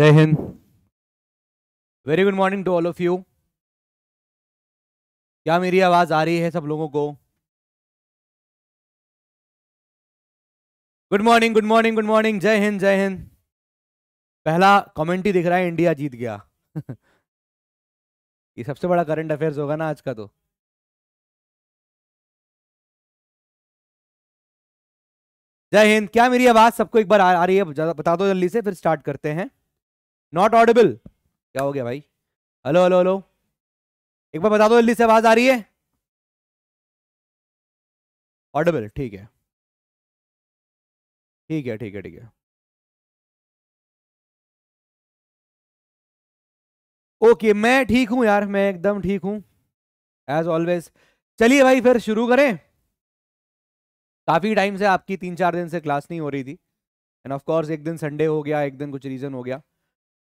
जय हिंद very good morning to all of you क्या मेरी आवाज आ रही है सब लोगों को good morning good morning good morning जय हिंद जय हिंद पहला कमेंट ही दिख रहा है इंडिया जीत गया ये सबसे बड़ा करंट अफेयर्स होगा ना आज का तो जय हिंद क्या मेरी आवाज सबको एक बार आ, आ रही है बता दो जल्दी से फिर स्टार्ट करते हैं नॉट ऑडिबल क्या हो गया भाई हेलो हेलो हेलो एक बार बता दो जल्दी से आवाज आ रही है ऑडेबल ठीक है ठीक है ठीक है ठीक है ओके मैं ठीक हूँ यार मैं एकदम ठीक हूँ एज ऑलवेज चलिए भाई फिर शुरू करें काफ़ी टाइम से आपकी तीन चार दिन से क्लास नहीं हो रही थी एंड ऑफ कोर्स एक दिन संडे हो गया एक दिन कुछ रीज़न हो गया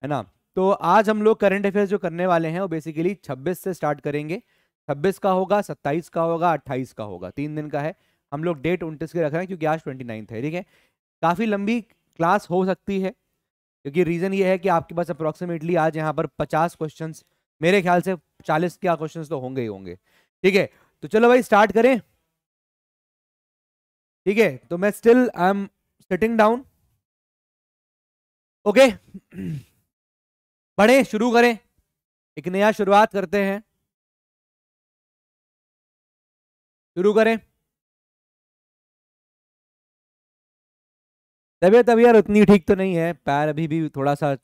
है ना तो आज हम लोग करंट अफेयर्स जो करने वाले हैं वो बेसिकली 26 से स्टार्ट करेंगे 26 का होगा 27 का होगा 28 का होगा तीन दिन का है हम लोग डेट उनतीस के रख रहे हैं क्योंकि आज ट्वेंटी है ठीक है काफ़ी लंबी क्लास हो सकती है क्योंकि रीज़न ये है कि आपके पास अप्रॉक्सीमेटली आज यहाँ पर पचास क्वेश्चन मेरे ख्याल से चालीस क्या क्वेश्चन तो होंगे ही होंगे ठीक है तो चलो भाई स्टार्ट करें ठीक है तो मैं still I am sitting down okay पढ़े शुरू करें एक नया शुरुआत करते हैं शुरू करें तबीयत अभी यार उतनी ठीक तो नहीं है पैर अभी भी थोड़ा सा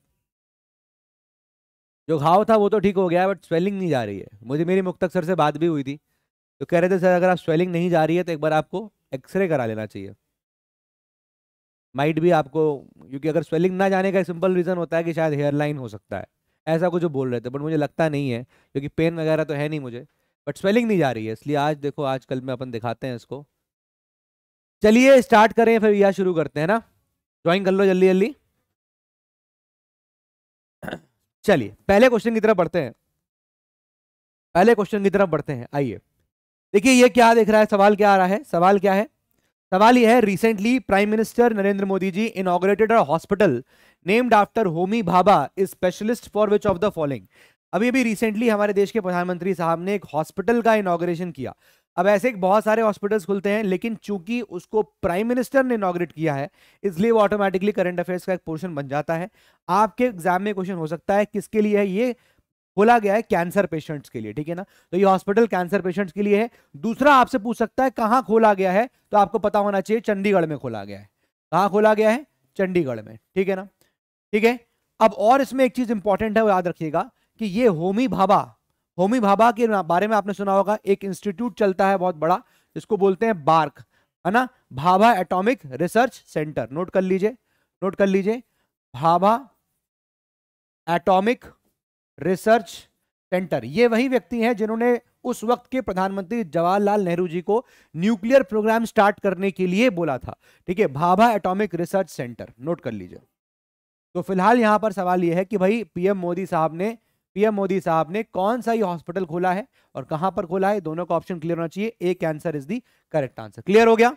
जो घाव था वो तो ठीक हो गया बट स्वेलिंग नहीं जा रही है मुझे मेरी मुख्तक सर से बात भी हुई थी तो कह रहे थे सर अगर आप स्वेलिंग नहीं जा रही है तो एक बार आपको एक्सरे करा लेना चाहिए माइट भी आपको क्योंकि अगर स्वेलिंग ना जाने का एक सिंपल रीज़न होता है कि शायद हेयर लाइन हो सकता है ऐसा कुछ बोल रहे थे बट मुझे लगता नहीं है क्योंकि पेन वगैरह तो है नहीं मुझे बट स्वेलिंग नहीं जा रही है इसलिए आज देखो आज कल में अपन दिखाते हैं इसको चलिए स्टार्ट करें फिर यह शुरू करते हैं ना ड्राइंग कर लो जल्दी जल्दी चलिए पहले क्वेश्चन की तरफ बढ़ते हैं पहले क्वेश्चन की तरफ बढ़ते हैं आइए देखिए ये क्या देख रहा है सवाल क्या आ रहा है सवाल क्या है सवाल यह है recently prime minister Narendra Modi ji inaugurated a hospital named after Homi Bhabha is specialist for which of the following अभी अभी रिसेंटली हमारे देश के प्रधानमंत्री साहब ने एक हॉस्पिटल का इनोग्रेशन किया अब ऐसे बहुत सारे हॉस्पिटल्स खुलते हैं लेकिन चूंकि उसको प्राइम मिनिस्टर ने इनाग्रेट किया है इसलिए वो ऑटोमेटिकली करंट अफेयर्स का एक पोर्शन बन जाता है आपके एग्जाम में क्वेश्चन हो सकता है किसके लिए है ये खोला गया है कैंसर पेशेंट्स के लिए ठीक है ना तो ये हॉस्पिटल कैंसर पेशेंट्स के लिए है दूसरा आपसे पूछ सकता है कहां खोला गया है तो आपको पता होना चाहिए चंडीगढ़ में खोला गया है कहां खोला गया है चंडीगढ़ में ठीक है ना ठीक है अब और इसमें एक चीज इंपॉर्टेंट है वो याद रखिएगा कि ये होमी भाभा होमी भाभा के बारे में आपने सुना होगा एक इंस्टीट्यूट चलता है बहुत बड़ा जिसको बोलते हैं बार्क है ना Bhabha atomic research centre note कर लीजिए नोट कर लीजिए भाभा एटॉमिक रिसर्च सेंटर ये वही व्यक्ति हैं जिन्होंने उस वक्त के प्रधानमंत्री जवाहरलाल नेहरू जी को न्यूक्लियर प्रोग्राम स्टार्ट करने के लिए बोला था ठीक है Bhabha atomic research centre note कर लीजिए तो फिलहाल यहां पर सवाल यह है कि भाई पीएम मोदी साहब ने पीएम मोदी साहब ने कौन सा ये हॉस्पिटल खोला है और कहां पर खोला है दोनों का ऑप्शन क्लियर होना चाहिए एक answer is the correct answer clear हो गया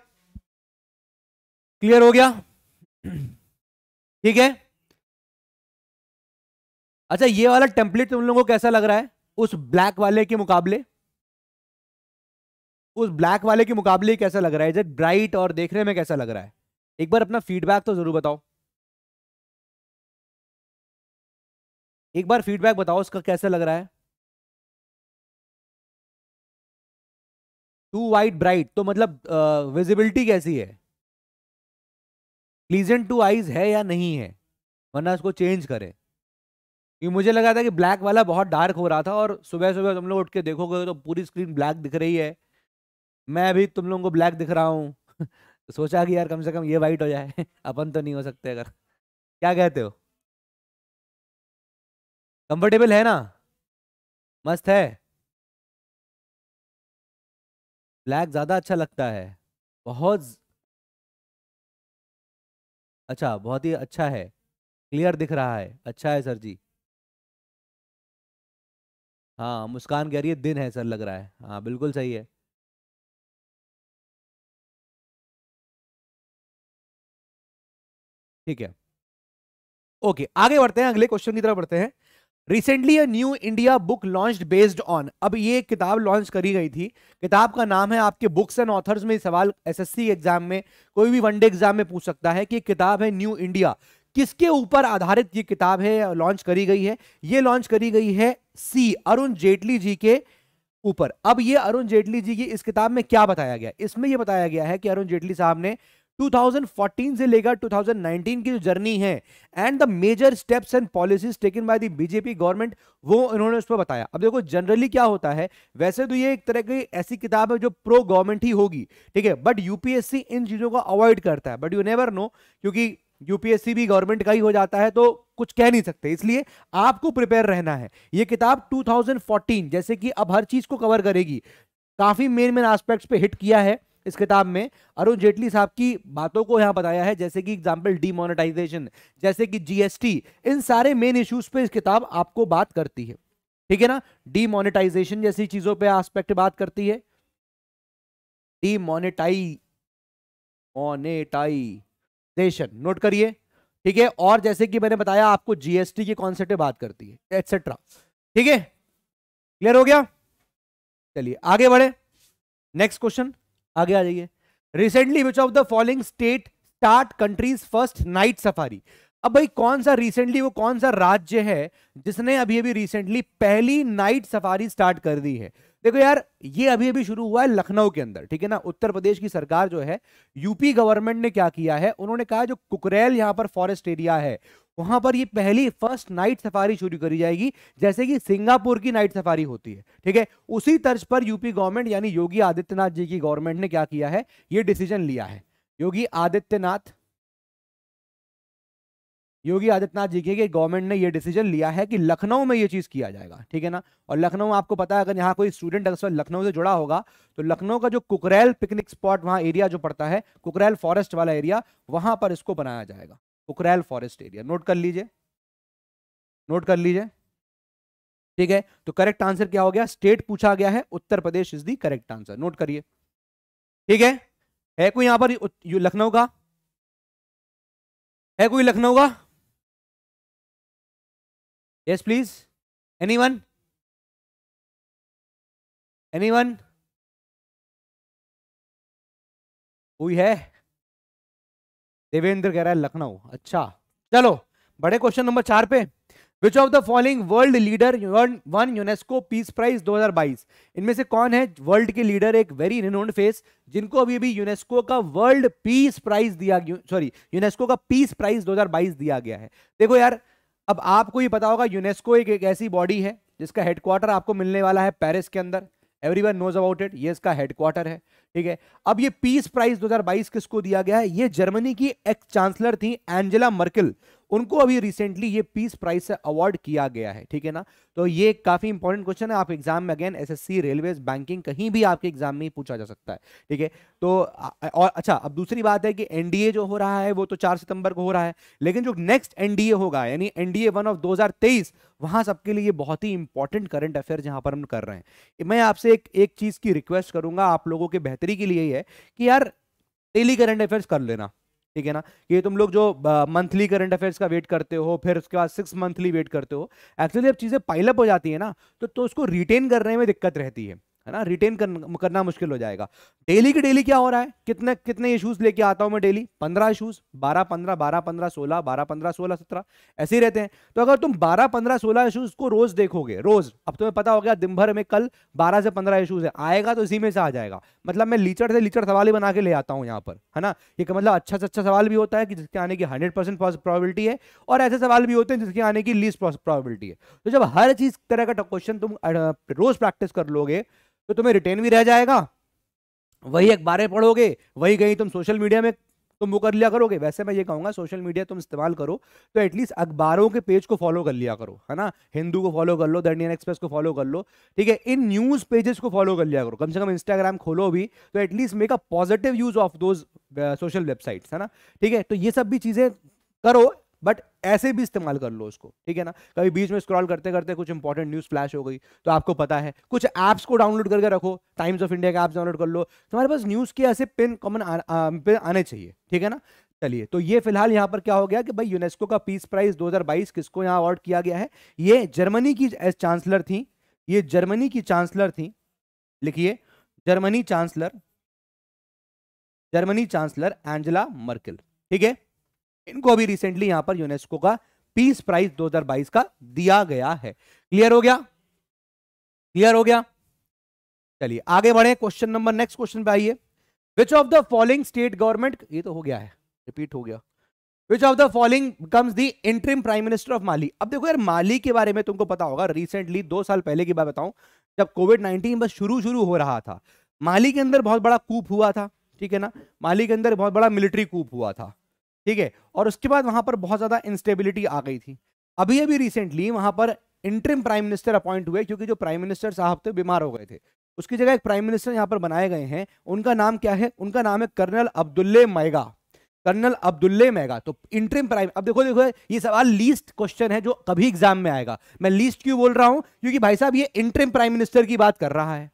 क्लियर हो गया ठीक है अच्छा ये वाला टेम्पलेट तुम लोगों को कैसा लग रहा है उस ब्लैक वाले के मुकाबले उस ब्लैक वाले के मुकाबले कैसा लग रहा है जब ब्राइट और देखने में कैसा लग रहा है एक बार अपना फीडबैक तो जरूर बताओ एक बार फीडबैक बताओ उसका कैसा लग रहा है टू वाइट ब्राइट तो मतलब विजिबिलिटी कैसी है प्लीजेंट टू आईज है या नहीं है वरना इसको चेंज करें क्योंकि मुझे लगा था कि ब्लैक वाला बहुत डार्क हो रहा था और सुबह सुबह तुम लोग उठ के देखोगे तो पूरी स्क्रीन ब्लैक दिख रही है मैं भी तुम लोगों को ब्लैक दिख रहा हूँ तो सोचा कि यार कम से कम ये वाइट हो जाए अपन तो नहीं हो सकते अगर क्या कहते हो कंफर्टेबल है ना मस्त है ब्लैक ज़्यादा अच्छा लगता है बहुत अच्छा बहुत ही अच्छा है क्लियर दिख रहा है अच्छा है सर जी हाँ मुस्कान कह रही है दिन है सर लग रहा है हाँ बिल्कुल सही है ठीक है ओके आगे बढ़ते हैं अगले क्वेश्चन की तरफ बढ़ते हैं recently a new India book launch based on अब ये किताब लॉन्च करी गई थी किताब का नाम है आपके बुक्स एंड ऑथर्स में सवाल एसएससी एग्जाम में कोई भी वनडे एग्जाम में पूछ सकता है कि किताब है न्यू इंडिया किसके ऊपर आधारित ये किताब है लॉन्च करी गई है ये लॉन्च करी गई है सी अरुण जेटली जी के ऊपर अब ये अरुण जेटली जी की इस किताब में क्या बताया गया इसमें ये बताया गया है कि अरुण जेटली साहब ने 2014 से लेकर 2019 की जो जर्नी है and the major steps and policies taken by the BJP government वो इन्होंने उस पर बताया अब देखो जनरली क्या होता है वैसे तो ये एक तरह की ऐसी किताब है जो प्रो गवर्नमेंट ही होगी ठीक है बट यूपीएससी इन चीज़ों को अवॉइड करता है बट यू नेवर नो क्योंकि यूपीएससी भी गवर्नमेंट का ही हो जाता है तो कुछ कह नहीं सकते इसलिए आपको प्रिपेयर रहना है ये किताब 2014 जैसे कि अब हर चीज को कवर करेगी काफी मेन मेन एस्पेक्ट्स पे हिट किया है इस किताब में अरुण जेटली साहब की बातों को यहां बताया है जैसे कि एग्जाम्पल डीमोनेटाइजेशन जैसे कि जीएसटी इन सारे मेन इश्यूज पे इस किताब आपको बात करती है ठीक है ना डीमोनेटाइजेशन जैसी चीजों पे आस्पेक्ट बात करती है डीमोनेटाई मोनेटाई नेशन नोट करिए ठीक है और जैसे कि मैंने बताया आपको जीएसटी के कॉन्सेप्ट में बात करती है एटसेट्रा ठीक है क्लियर हो गया चलिए आगे बढ़े नेक्स्ट क्वेश्चन आगे आ जाइए recently which of the following state start countries first night safari अब भाई कौन सा रिसेंटली वो कौन सा राज्य है जिसने अभी अभी रिसेंटली पहली नाइट सफारी स्टार्ट कर दी है देखो यार ये अभी अभी शुरू हुआ है लखनऊ के अंदर ठीक है ना उत्तर प्रदेश की सरकार जो है यूपी गवर्नमेंट ने क्या किया है उन्होंने कहा जो कुकरेल यहां पर फॉरेस्ट एरिया है वहां पर ये पहली फर्स्ट नाइट सफारी शुरू करी जाएगी जैसे कि सिंगापुर की नाइट सफारी होती है ठीक है उसी तर्ज पर यूपी गवर्नमेंट यानी योगी आदित्यनाथ जी की गवर्नमेंट ने क्या किया है ये डिसीजन लिया है योगी आदित्यनाथ योगी आदित्यनाथ जी के गवर्नमेंट ने ये डिसीजन लिया है कि लखनऊ में ये चीज़ किया जाएगा ठीक है ना और लखनऊ आपको पता है अगर यहाँ कोई स्टूडेंट अगर लखनऊ से जुड़ा होगा तो लखनऊ का जो कुकरैल पिकनिक स्पॉट वहाँ एरिया जो पड़ता है कुकरैल फॉरेस्ट वाला एरिया वहाँ पर इसको बनाया जाएगा कुकरैल फॉरेस्ट एरिया नोट कर लीजिए नोट कर लीजिए ठीक है तो करेक्ट आंसर क्या हो गया स्टेट पूछा गया है Uttar Pradesh is the correct answer note करिए ठीक है है कोई यहां पर लखनऊ का है कोई लखनऊ का yes please anyone anyone कोई है देवेंद्र कह रहा है लखनऊ अच्छा चलो बड़े क्वेश्चन नंबर चार पे which of the following world leader won UNESCO peace prize 2022 इनमें से कौन है वर्ल्ड के लीडर एक वेरी रिनोन्ड फेस जिनको अभी अभी यूनेस्को का वर्ल्ड पीस प्राइज दिया सॉरी यूनेस्को का पीस प्राइज 2022 दिया गया है देखो यार अब आपको ये पता होगा यूनेस्को एक, एक ऐसी बॉडी है जिसका हेडक्वार्टर आपको मिलने वाला है पेरिस के अंदर everyone knows about it ये इसका हेडक्वार्टर है ठीक है अब ये पीस प्राइज 2022 किसको दिया गया है ये जर्मनी की एक्स चांसलर थी एंजेला मर्किल उनको अभी रिसेंटली ये पीस प्राइज से अवार्ड किया गया है ठीक है ना तो ये काफी इंपॉर्टेंट क्वेश्चन है आप एग्जाम में अगेन एसएससी रेलवे बैंकिंग कहीं भी आपके एग्जाम में पूछा जा सकता है ठीक है तो और अच्छा अब दूसरी बात है कि एनडीए जो हो रहा है वो तो चार सितंबर को हो रहा है लेकिन जो नेक्स्ट एनडीए होगा यानी एनडीए वन ऑफ दो वहां सबके लिए बहुत ही इंपॉर्टेंट करंट अफेयर जहां पर हम कर रहे हैं मैं आपसे एक एक चीज की रिक्वेस्ट करूंगा आप लोगों के बेहतर के लिए है कि यार डेली करंट अफेयर्स कर लेना ठीक है ना ये तुम लोग जो मंथली करंट अफेयर्स का वेट करते हो फिर उसके बाद सिक्स मंथली वेट करते हो एक्चुअली अब चीज़ें पाइलअप हो जाती है ना तो, तो उसको रिटेन करने में दिक्कत रहती है है ना रिटेन करन, करना मुश्किल हो जाएगा डेली के डेली क्या हो रहा है कितने कितने इशूज लेके आता हूं मैं डेली पंद्रह इशूज बारह पंद्रह बारह पंद्रह सोलह बारह पंद्रह सोलह सत्रह ऐसे ही रहते हैं तो अगर तुम बारह पंद्रह सोलह इशूज को रोज देखोगे रोज अब तुम्हें पता हो गया दिन भर में कल बारह से पंद्रह इशूज है आएगा तो इसी में से आ जाएगा मतलब मैं लीचड़ से लीचड़ सवाल ही बना के ले आता हूँ यहाँ पर है ना ये मतलब अच्छा से अच्छा सवाल भी होता है कि जिसके आने की हंड्रेड परसेंट प्रॉबिलिटी है और ऐसे सवाल भी होते हैं जिसके आने की लीस्ट प्रॉबिलिटी है तो जब हर चीज तरह का क्वेश्चन तुम रोज प्रैक्टिस कर लोगे तो तुम्हें रिटेन भी रह जाएगा वही अखबारें पढ़ोगे वही कहीं तुम सोशल मीडिया में तुम वो कर लिया करोगे वैसे मैं ये कहूँगा सोशल मीडिया तुम इस्तेमाल करो तो एटलीस्ट अखबारों के पेज को फॉलो कर लिया करो है ना हिंदू को फॉलो कर लो दर्डियन एक्सप्रेस को फॉलो कर लो ठीक है इन न्यूज़ पेजेस को फॉलो कर लिया करो कम से कम इंस्टाग्राम खोलो भी तो at least make a positive use of those social websites है ना ठीक है तो ये सब भी चीज़ें करो बट ऐसे भी इस्तेमाल कर लो उसको ठीक है ना कभी बीच में स्क्रॉल करते करते कुछ इंपॉर्टेंट न्यूज़ फ्लैश हो गई तो आपको पता है कुछ ऐप्स को डाउनलोड करके रखो टाइम्स ऑफ इंडिया के ऐप्स डाउनलोड कर लो तुम्हारे पास न्यूज़ के ऐसे पिन कॉमन पिन आने चाहिए ठीक है ना चलिए तो ये फिलहाल यहाँ पर क्या हो गया कि भाई यूनेस्को का पीस प्राइज दो किसको यहाँ अवार्ड किया गया है ये जर्मनी की चांसलर थी ये जर्मनी की चांसलर थी लिखिए Germany chancellor Germany chancellor Angela Merkel ठीक है इनको अभी रिसेंटली यहां पर यूनेस्को का पीस प्राइज दो का दिया गया है क्लियर हो गया क्लियर हो गया चलिए आगे बढ़े क्वेश्चन नंबर नेक्स्ट क्वेश्चन पे आइए which of the following state government ये तो हो गया है रिपीट हो गया which of the following comes the interim prime minister of Mali अब देखो यार माली के बारे में तुमको पता होगा रिसेंटली दो साल पहले की बात बताऊं जब कोविड नाइनटीन बस शुरू शुरू हो रहा था माली के अंदर बहुत बड़ा कूप हुआ था ठीक है ना माली के अंदर बहुत बड़ा मिलिट्री कूप हुआ था ठीक है और उसके बाद वहां पर बहुत ज्यादा इंस्टेबिलिटी आ गई थी अभी अभी रिसेंटली वहां पर इंटरिम प्राइम मिनिस्टर अपॉइंट हुए क्योंकि जो प्राइम मिनिस्टर साहब थे बीमार हो गए थे उसकी जगह एक प्राइम मिनिस्टर यहाँ पर बनाए गए हैं उनका नाम क्या है उनका नाम है colonel Abdoulaye Maiga colonel Abdoulaye Maiga तो इंटरिम प्राइम अब देखो देखो ये सवाल लीस्ट क्वेश्चन है जो कभी एग्जाम में आएगा मैं लीस्ट क्यों बोल रहा हूं क्योंकि भाई साहब ये इंटरिम प्राइम मिनिस्टर की बात कर रहा है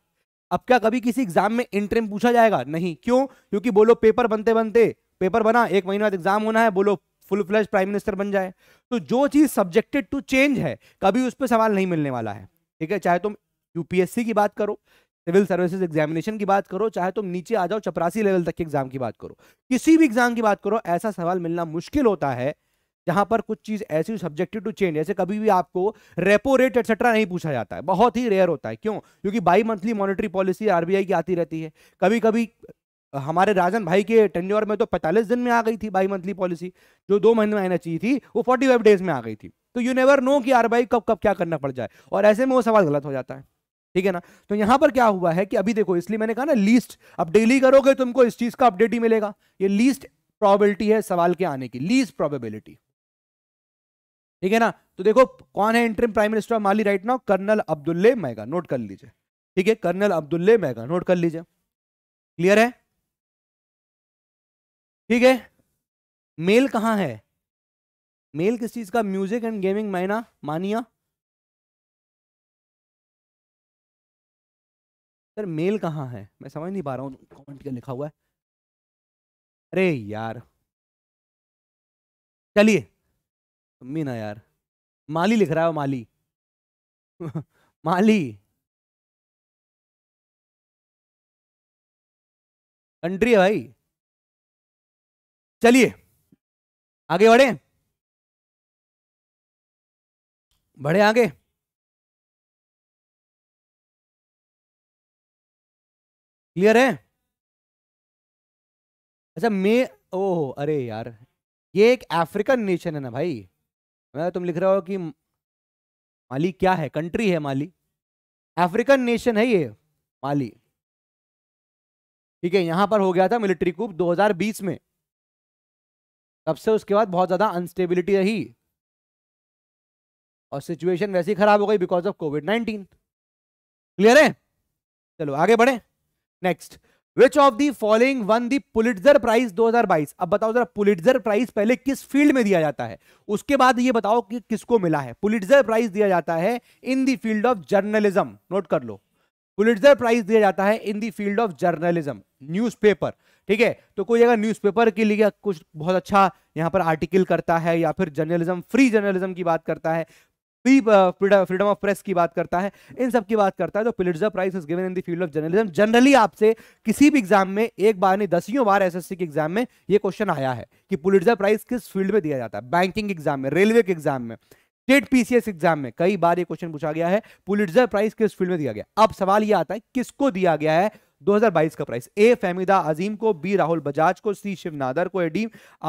अब क्या कभी किसी एग्जाम में इंटरिम पूछा जाएगा नहीं क्यों क्योंकि बोलो पेपर बनते बनते पेपर बना एक महीने बाद एग्जाम होना है बोलो फुल फ्लैश प्राइम मिनिस्टर बन जाए तो जो चीज़ सब्जेक्टेड टू चेंज है कभी उस पर सवाल नहीं मिलने वाला है ठीक है चाहे तुम यूपीएससी की बात करो सिविल सर्विसेज एग्जामिनेशन की बात करो चाहे तुम नीचे आ जाओ चपरासी लेवल तक के एग्जाम की बात करो किसी भी एग्जाम की बात करो ऐसा सवाल मिलना मुश्किल होता है जहां पर कुछ चीज ऐसी सब्जेक्टिव टू चेंज जैसे कभी भी आपको रेपो रेट एक्सेट्रा नहीं पूछा जाता है बहुत ही रेयर होता है क्यों क्योंकि bimonthly monetary policy RBI की आती रहती है कभी कभी हमारे राजन भाई के टेन्योर में तो 45 दिन में आ गई थी बाई मंथली पॉलिसी जो दो महीने में आना चाहिए थी वो 45 डेज में आ गई थी तो यू नेवर नो कि आर भाई कब कब क्या करना पड़ जाए और ऐसे में वो सवाल गलत हो जाता है ठीक है ना तो यहाँ पर क्या हुआ है कि अभी देखो इसलिए मैंने कहा ना लीस्ट अब डेली करोगे तुमको इस चीज़ का अपडेट ही मिलेगा ये लीस्ट प्रॉबिलिटी है सवाल के आने की लीस्ट प्रॉबिलिटी ठीक है ना तो देखो कौन है interim prime minister of Mali right now colonel Abdoulaye Maiga note कर लीजिए ठीक है कर्नल अब्दुल्ले मैगा नोट कर लीजिए क्लियर है ठीक है मेल कहाँ है मेल किस चीज का म्यूजिक एंड गेमिंग मायना मानिया सर मेल कहाँ है मैं समझ नहीं पा रहा हूँ कमेंट क्या लिखा हुआ है अरे यार चलिए मीना यार माली लिख रहा है माली माली कंट्री है भाई चलिए आगे बढ़े बढ़े आगे क्लियर है अच्छा मे ओह अरे यार ये एक अफ्रीकन नेशन है ना भाई मैं तुम लिख रहे हो कि माली क्या है कंट्री है माली अफ्रीकन नेशन है ये माली ठीक है यहां पर हो गया था मिलिट्री कूप 2020 में तब से उसके बाद बहुत ज़्यादा अनस्टेबिलिटी रही और सिचुएशन वैसी खराब हो गई because of covid nineteen clear है चलो आगे बढ़े next which of the following won the Pulitzer prize 2022 अब बताओ जरा पुलिटर प्राइज पहले किस फील्ड में दिया जाता है उसके बाद ये बताओ कि किसको मिला है पुलिटर प्राइज दिया जाता है in the field of journalism note कर लो पुलिटर प्राइज दिया जाता है in the field of journalism newspaper ठीक है तो कोई जगह न्यूज़पेपर के लिए कुछ बहुत अच्छा यहाँ पर आर्टिकल करता है या फिर जर्नलिज्म फ्री जर्नलिज्म की बात करता है फ्रीडम ऑफ प्रेस की बात करता है इन सब की बात करता है तो Pulitzer prize is given in the field of journalism generally आपसे किसी भी एग्जाम में एक बार नहीं दसियों बार एसएससी के एग्जाम में ये क्वेश्चन आया है कि पुलिटर प्राइस किस फील्ड में दिया जाता है बैंकिंग एग्जाम में रेलवे के एग्जाम में स्टेट पीसीएस एग्जाम में कई बार ये क्वेश्चन पूछा गया है पुलिटर प्राइस किस फील्ड में दिया गया अब सवाल ये आता है किसको दिया गया है 2022 का प्राइस ए फैमिदा अजीम को बी राहुल बजाज को सी शिवनादर को डी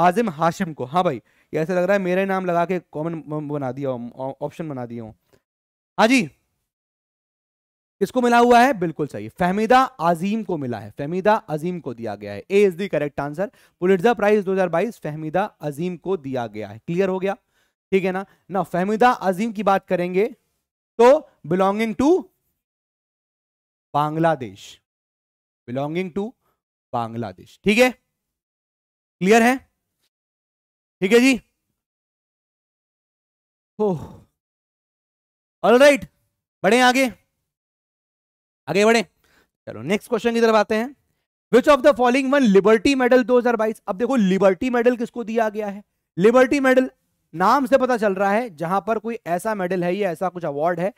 आजिम हाशिम को हाँ भाई ये ऐसा लग रहा है मेरे नाम लगा के कॉमन बना दिया ऑप्शन बना दिया हाँ जी किसको मिला हुआ है बिल्कुल सही फहमीदा अजीम को मिला है फहमीदा अजीम को दिया गया है A is the correct answer Pulitzer prize बाईस फहमीदा अजीम को दिया गया है क्लियर हो गया ठीक है ना ना फहमीदा अजीम की बात करेंगे तो belonging to Bangladesh belonging to Bangladesh ठीक है क्लियर है ठीक है जी हो ऑल राइट बढ़े आगे आगे बढ़े चलो नेक्स्ट क्वेश्चन की तरफ आते हैं which of the following won liberty medal 2022 अब देखो लिबर्टी मेडल किसको दिया गया है लिबर्टी मेडल नाम से पता चल रहा है जहां पर कोई ऐसा मेडल है या ऐसा कुछ अवार्ड है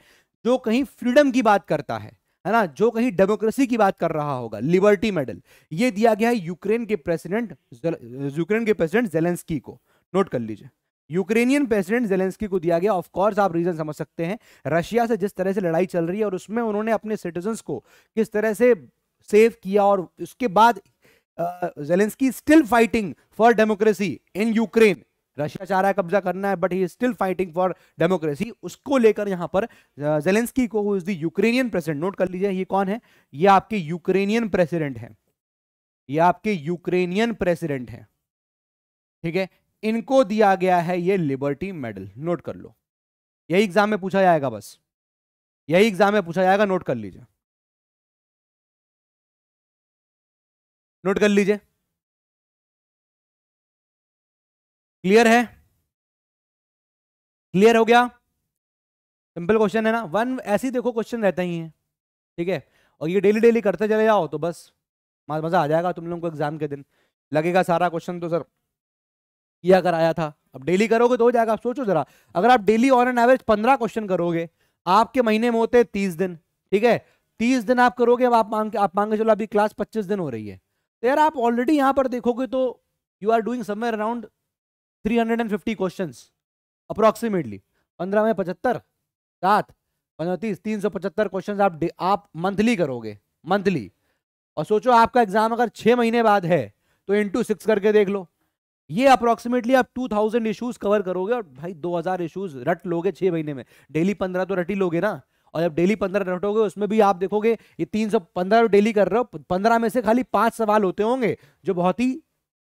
जो कहीं फ्रीडम की बात करता है है ना जो कहीं डेमोक्रेसी की बात कर रहा होगा लिबर्टी मेडल ये दिया गया है यूक्रेन के प्रेसिडेंट यूक्रेन के प्रेसिडेंट जेलेंस्की को नोट कर लीजिए यूक्रेनियन प्रेसिडेंट जेलेंस्की को दिया गया ऑफकोर्स आप रीजन समझ सकते हैं रशिया से जिस तरह से लड़ाई चल रही है और उसमें उन्होंने अपने सिटीजन को किस तरह से सेव किया और उसके बाद Zelensky still fighting for democracy in Ukraine Russia चाह रहा है कब्जा करना है but he still fighting for democracy उसको लेकर यहां पर जेलेंस्की को is the Ukrainian president note कर लीजिए ये कौन है ये आपके यूक्रेनियन प्रेसिडेंट है ये आपके यूक्रेनियन प्रेसिडेंट है ठीक है इनको दिया गया है ये लिबर्टी मेडल नोट कर लो यही एग्जाम में पूछा जाएगा बस यही एग्जाम में पूछा जाएगा नोट कर लीजिए नोट कर लीजिए क्लियर है क्लियर हो गया सिंपल क्वेश्चन है ना वन ऐसे ही देखो क्वेश्चन रहता ही है ठीक है और ये डेली डेली करते चले जाओ तो बस मज़ा आ जाएगा तुम लोगों को एग्जाम के दिन लगेगा सारा क्वेश्चन तो सर किया कर आया था अब डेली करोगे तो हो जाएगा आप सोचो जरा अगर आप डेली ऑन एन एवरेज पंद्रह क्वेश्चन करोगे आपके महीने में होते तीस दिन ठीक है तीस दिन आप करोगे अब आप मांग आप मांगे चलो अभी क्लास पच्चीस दिन हो रही है तो यार आप ऑलरेडी यहाँ पर देखोगे तो you are doing somewhere around 350 questions approximately पंद्रह में पचहत्तर सात पंद्रह तीस तीन सौ पचहत्तर क्वेश्चन आप आप मंथली करोगे मंथली और सोचो आपका एग्जाम अगर छः महीने बाद है तो इंटू सिक्स करके देख लो ये अप्रोक्सीमेटली आप 2000 इशूज कवर करोगे और भाई 2000 इशूज रट लोगे छः महीने में डेली 15 तो रट ही लोगे ना और जब डेली 15 रटोगे उसमें भी आप देखोगे ये 315 डेली कर रहे हो 15 में से खाली पांच सवाल होते होंगे जो बहुत ही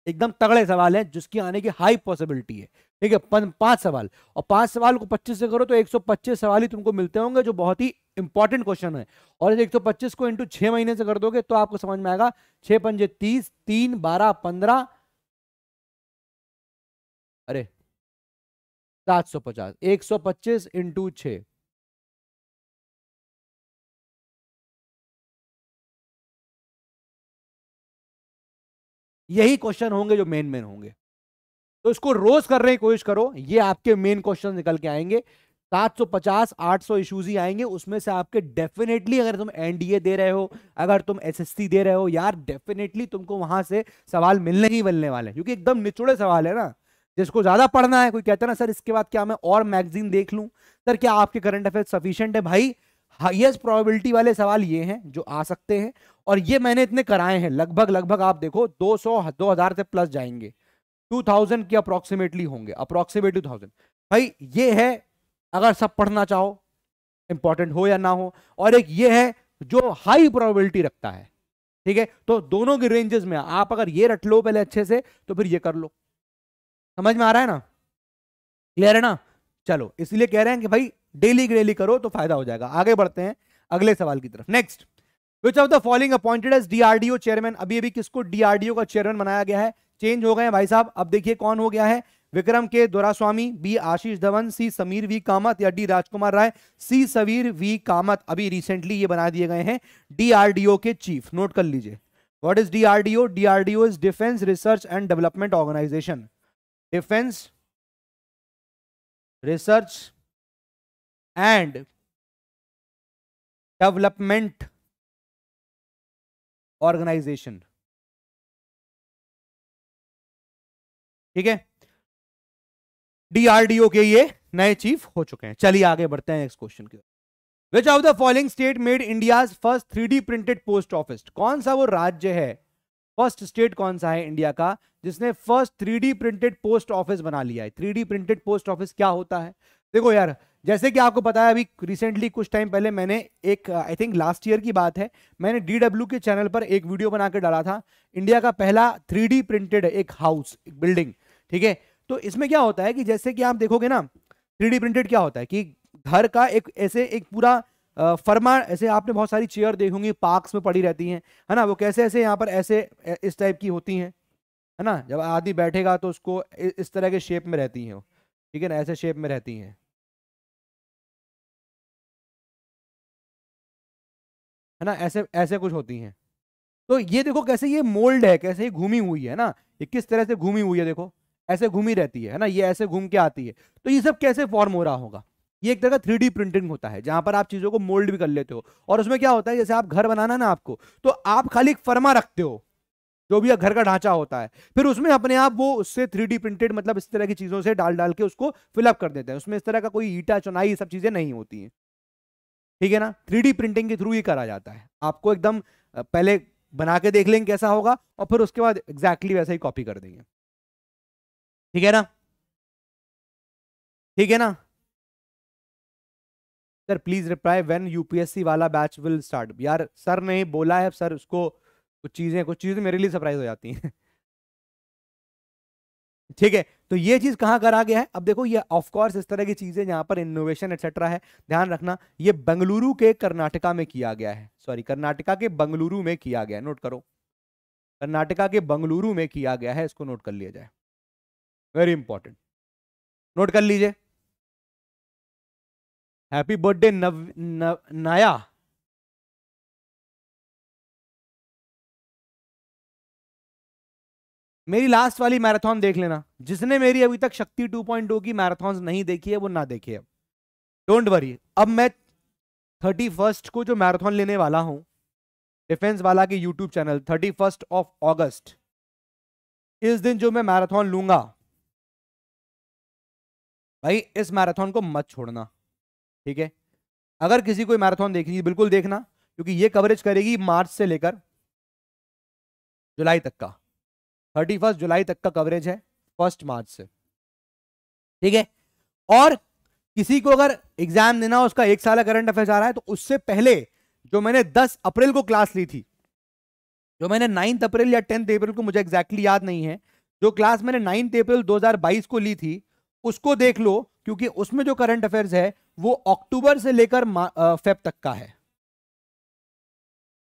एकदम तगड़े सवाल हैं जिसकी आने की हाई पॉसिबिलिटी है ठीक है पांच सवाल और पांच सवाल को 25 से करो तो 125 सवाल ही तुमको मिलते होंगे जो बहुत ही इंपॉर्टेंट क्वेश्चन है और 125 को इंटू छ महीने से कर दोगे तो आपको समझ में आएगा छह पंजे तीस तीन बारह पंद्रह अरे सात सौ पचास एक सौ पच्चीस इंटू छः यही क्वेश्चन होंगे जो मेन मेन होंगे तो इसको रोज करने की कोशिश करो ये आपके मेन क्वेश्चन निकल के आएंगे 750 800 इश्यूज ही आएंगे उसमें से आपके डेफिनेटली अगर तुम एनडीए दे रहे हो अगर तुम एसएससी दे रहे हो यार डेफिनेटली तुमको वहां से सवाल मिलने ही मिलने वाले हैं क्योंकि एकदम निचुड़े सवाल है ना जिसको ज्यादा पढ़ना है कोई कहता है ना सर इसके बाद क्या मैं और मैगजीन देख लूँ सर क्या आपके करंट अफेयर सफिशियंट है भाई हाइएस्ट प्रोबेबिलिटी वाले सवाल ये हैं जो आ सकते हैं और ये मैंने इतने कराए हैं लगभग लगभग आप देखो 200 2000 से प्लस जाएंगे 2000 के अप्रोक्सीमेटली होंगे अप्रोक्सीमेट 2000 भाई ये है अगर सब पढ़ना चाहो इंपॉर्टेंट हो या ना हो और एक ये है जो हाई प्रोबेबिलिटी रखता है ठीक है तो दोनों की रेंजेस में आप अगर ये रट लो पहले अच्छे से तो फिर ये कर लो समझ में आ रहा है ना क्लियर है ना चलो इसलिए कह रहे हैं कि भाई डेली डेली करो तो फायदा हो जाएगा आगे बढ़ते हैं अगले सवाल की तरफ next which of the following appointed as DRDO chairman अभी अभी किसको डीआरडीओ का चेयरमैन बनाया गया है चेंज हो गए भाई साहब अब देखिए कौन हो गया है Vikram K Doraiswamy B Ashish Dhawan C Sameer V Kamat या D Rajkumar Rai C Sameer V Kamat अभी रिसेंटली ये बना दिए गए हैं डीआरडीओ के चीफ नोट कर लीजिए what is DRDO DRDO is defence research and development organisation defence research and development organisation ठीक है डीआरडीओ के ये नए चीफ हो चुके हैं चलिए आगे बढ़ते हैं नेक्स्ट क्वेश्चन की which of the following state made India first three printed post office कौन सा वो राज्य है फर्स्ट स्टेट कौन सा है इंडिया का जिसने first three printed post office बना लिया है थ्री प्रिंटेड पोस्ट ऑफिस क्या होता है देखो यार जैसे कि आपको पता है अभी रिसेंटली कुछ टाइम पहले मैंने एक आई थिंक लास्ट ईयर की बात है मैंने डी के चैनल पर एक वीडियो बनाकर डाला था इंडिया का पहला थ्री प्रिंटेड एक हाउस एक बिल्डिंग ठीक है तो इसमें क्या होता है कि जैसे कि आप देखोगे ना थ्री प्रिंटेड क्या होता है कि घर का एक ऐसे एक पूरा फर्मा ऐसे आपने बहुत सारी चेयर देखी होंगी पार्क्स में पड़ी रहती हैं है ना वो कैसे ऐसे यहाँ पर ऐसे इस टाइप की होती हैं है ना जब आदमी बैठेगा तो उसको इस तरह के शेप में रहती हैं ठीक है ना ऐसे शेप में रहती हैं है ना ऐसे ऐसे कुछ होती हैं तो ये देखो कैसे ये मोल्ड है कैसे ये घूमी हुई है ना ये किस तरह से घूमी हुई है देखो ऐसे घूमी रहती है ना ये ऐसे घूम के आती है तो ये सब कैसे फॉर्म हो रहा होगा ये एक तरह का थ्री प्रिंटिंग होता है जहां पर आप चीजों को मोल्ड भी कर लेते हो और उसमें क्या होता है जैसे आप घर बनाना ना आपको तो आप खाली एक फर्मा रखते हो जो भी घर का ढांचा होता है फिर उसमें अपने आप वो उससे थ्री प्रिंटेड मतलब इस तरह की चीजों से डाल डाल के उसको फिलअप कर देते हैं उसमें इस तरह का कोई ईटा चुनाई सब चीजें नहीं होती है ठीक है ना थ्री प्रिंटिंग के थ्रू ही करा जाता है आपको एकदम पहले बना के देख लेंगे कैसा होगा और फिर उसके बाद एग्जैक्टली exactly वैसा ही कॉपी कर देंगे ठीक है ना ठीक है ना sir please reply when UPSC वाला बैच विल स्टार्ट यार सर ने बोला है सर उसको कुछ चीजें कुछ चीजें मेरे लिए सरप्राइज हो जाती हैं ठीक है तो ये चीज कहां करा गया है अब देखो ये ऑफ कोर्स इस तरह की चीजें यहां पर इनोवेशन एक्सेट्रा है ध्यान रखना ये बंगलुरु के कर्नाटका में किया गया है सॉरी कर्नाटका के बंगलुरु में किया गया है नोट करो कर्नाटका के बंगलुरु में किया गया है इसको नोट कर लिया जाए वेरी इंपॉर्टेंट नोट कर लीजिए हैप्पी बर्थडे नव, नव नाया मेरी लास्ट वाली मैराथन देख लेना जिसने मेरी अभी तक शक्ति 2.0 की मैराथन नहीं देखी है वो ना देखिए डोंट वरी अब मैं थर्टी फर्स्ट को जो मैराथन लेने वाला हूं डिफेंस वाला के YouTube channel thirty first of August इस दिन जो मैं मैराथन लूंगा भाई इस मैराथन को मत छोड़ना ठीक है अगर किसी को मैराथन देखनी है बिल्कुल देखना क्योंकि ये कवरेज करेगी मार्च से लेकर जुलाई तक का थर्टी फर्स्ट जुलाई तक का कवरेज है फर्स्ट मार्च से ठीक है और किसी को अगर एग्जाम देना हो उसका एक साल करंट अफेयर आ रहा है तो उससे पहले जो मैंने 10 अप्रैल को क्लास ली थी जो मैंने नाइन्थ अप्रैल या टेंथ अप्रैल को मुझे एग्जैक्टली याद नहीं है जो क्लास मैंने नाइन्थ अप्रैल 2022 को ली थी उसको देख लो क्योंकि उसमें जो करंट अफेयर्स है वो अक्टूबर से लेकर फेब तक का है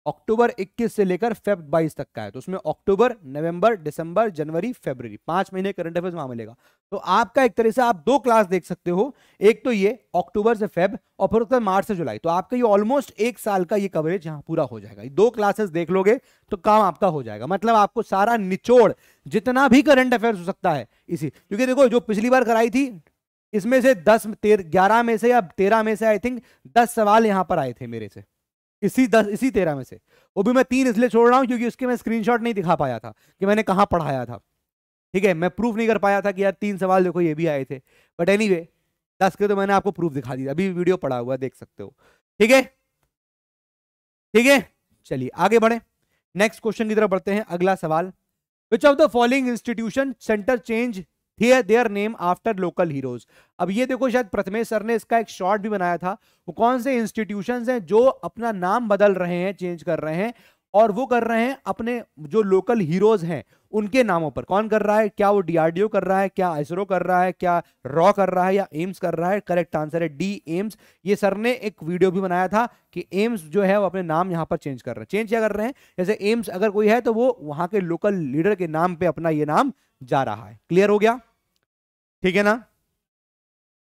अक्टूबर 21 से लेकर फेब 22 तक का है तो उसमें अक्टूबर नवंबर दिसंबर जनवरी फरवरी पांच महीने करंट अफेयर्स वहां मिलेगा तो आपका एक तरह से आप दो क्लास देख सकते हो एक तो ये अक्टूबर से फेब और फिर उसके मार्च से जुलाई तो आपका ये ऑलमोस्ट एक साल का ये कवरेज यहाँ पूरा हो जाएगा ये दो क्लासेस देख लोगे तो काम आपका हो जाएगा मतलब आपको सारा निचोड़ जितना भी करंट अफेयर हो सकता है इसी क्योंकि देखो जो पिछली बार कराई थी इसमें से दस तेर ग्यारह में से या तेरह में से आई थिंक दस सवाल यहां पर आए थे मेरे से इसी दस इसी तेरह में से वो भी मैं तीन इसलिए छोड़ रहा हूं क्योंकि उसके मैं स्क्रीनशॉट नहीं दिखा पाया था कि मैंने कहाँ पढ़ाया था ठीक है मैं प्रूफ नहीं कर पाया था कि यार तीन सवाल देखो ये भी आए थे बट एनी anyway, दस के तो मैंने आपको प्रूफ दिखा दिया अभी वीडियो पढ़ा हुआ देख सकते हो ठीक है ठीक है चलिए आगे बढ़े नेक्स्ट क्वेश्चन की तरफ बढ़ते हैं अगला सवाल which of the following institution centre change here their name after local heroes अब ये देखो शायद प्रथमेश सर ने इसका एक शॉर्ट भी बनाया था वो कौन से इंस्टीट्यूशन हैं जो अपना नाम बदल रहे हैं चेंज कर रहे हैं और वो कर रहे हैं अपने जो लोकल हीरोज हैं उनके नामों पर कौन कर रहा है क्या वो डीआरडीओ कर रहा है क्या आइसरो कर रहा है क्या रॉ कर रहा है या एम्स कर रहा है करेक्ट आंसर है डी एम्स ये सर ने एक वीडियो भी बनाया था कि एम्स जो है वो अपने नाम यहाँ पर चेंज कर रहे हैं चेंज क्या कर रहे हैं जैसे एम्स अगर कोई है तो वो वहां के लोकल लीडर के नाम पर अपना ये नाम जा रहा है क्लियर हो गया ठीक है ना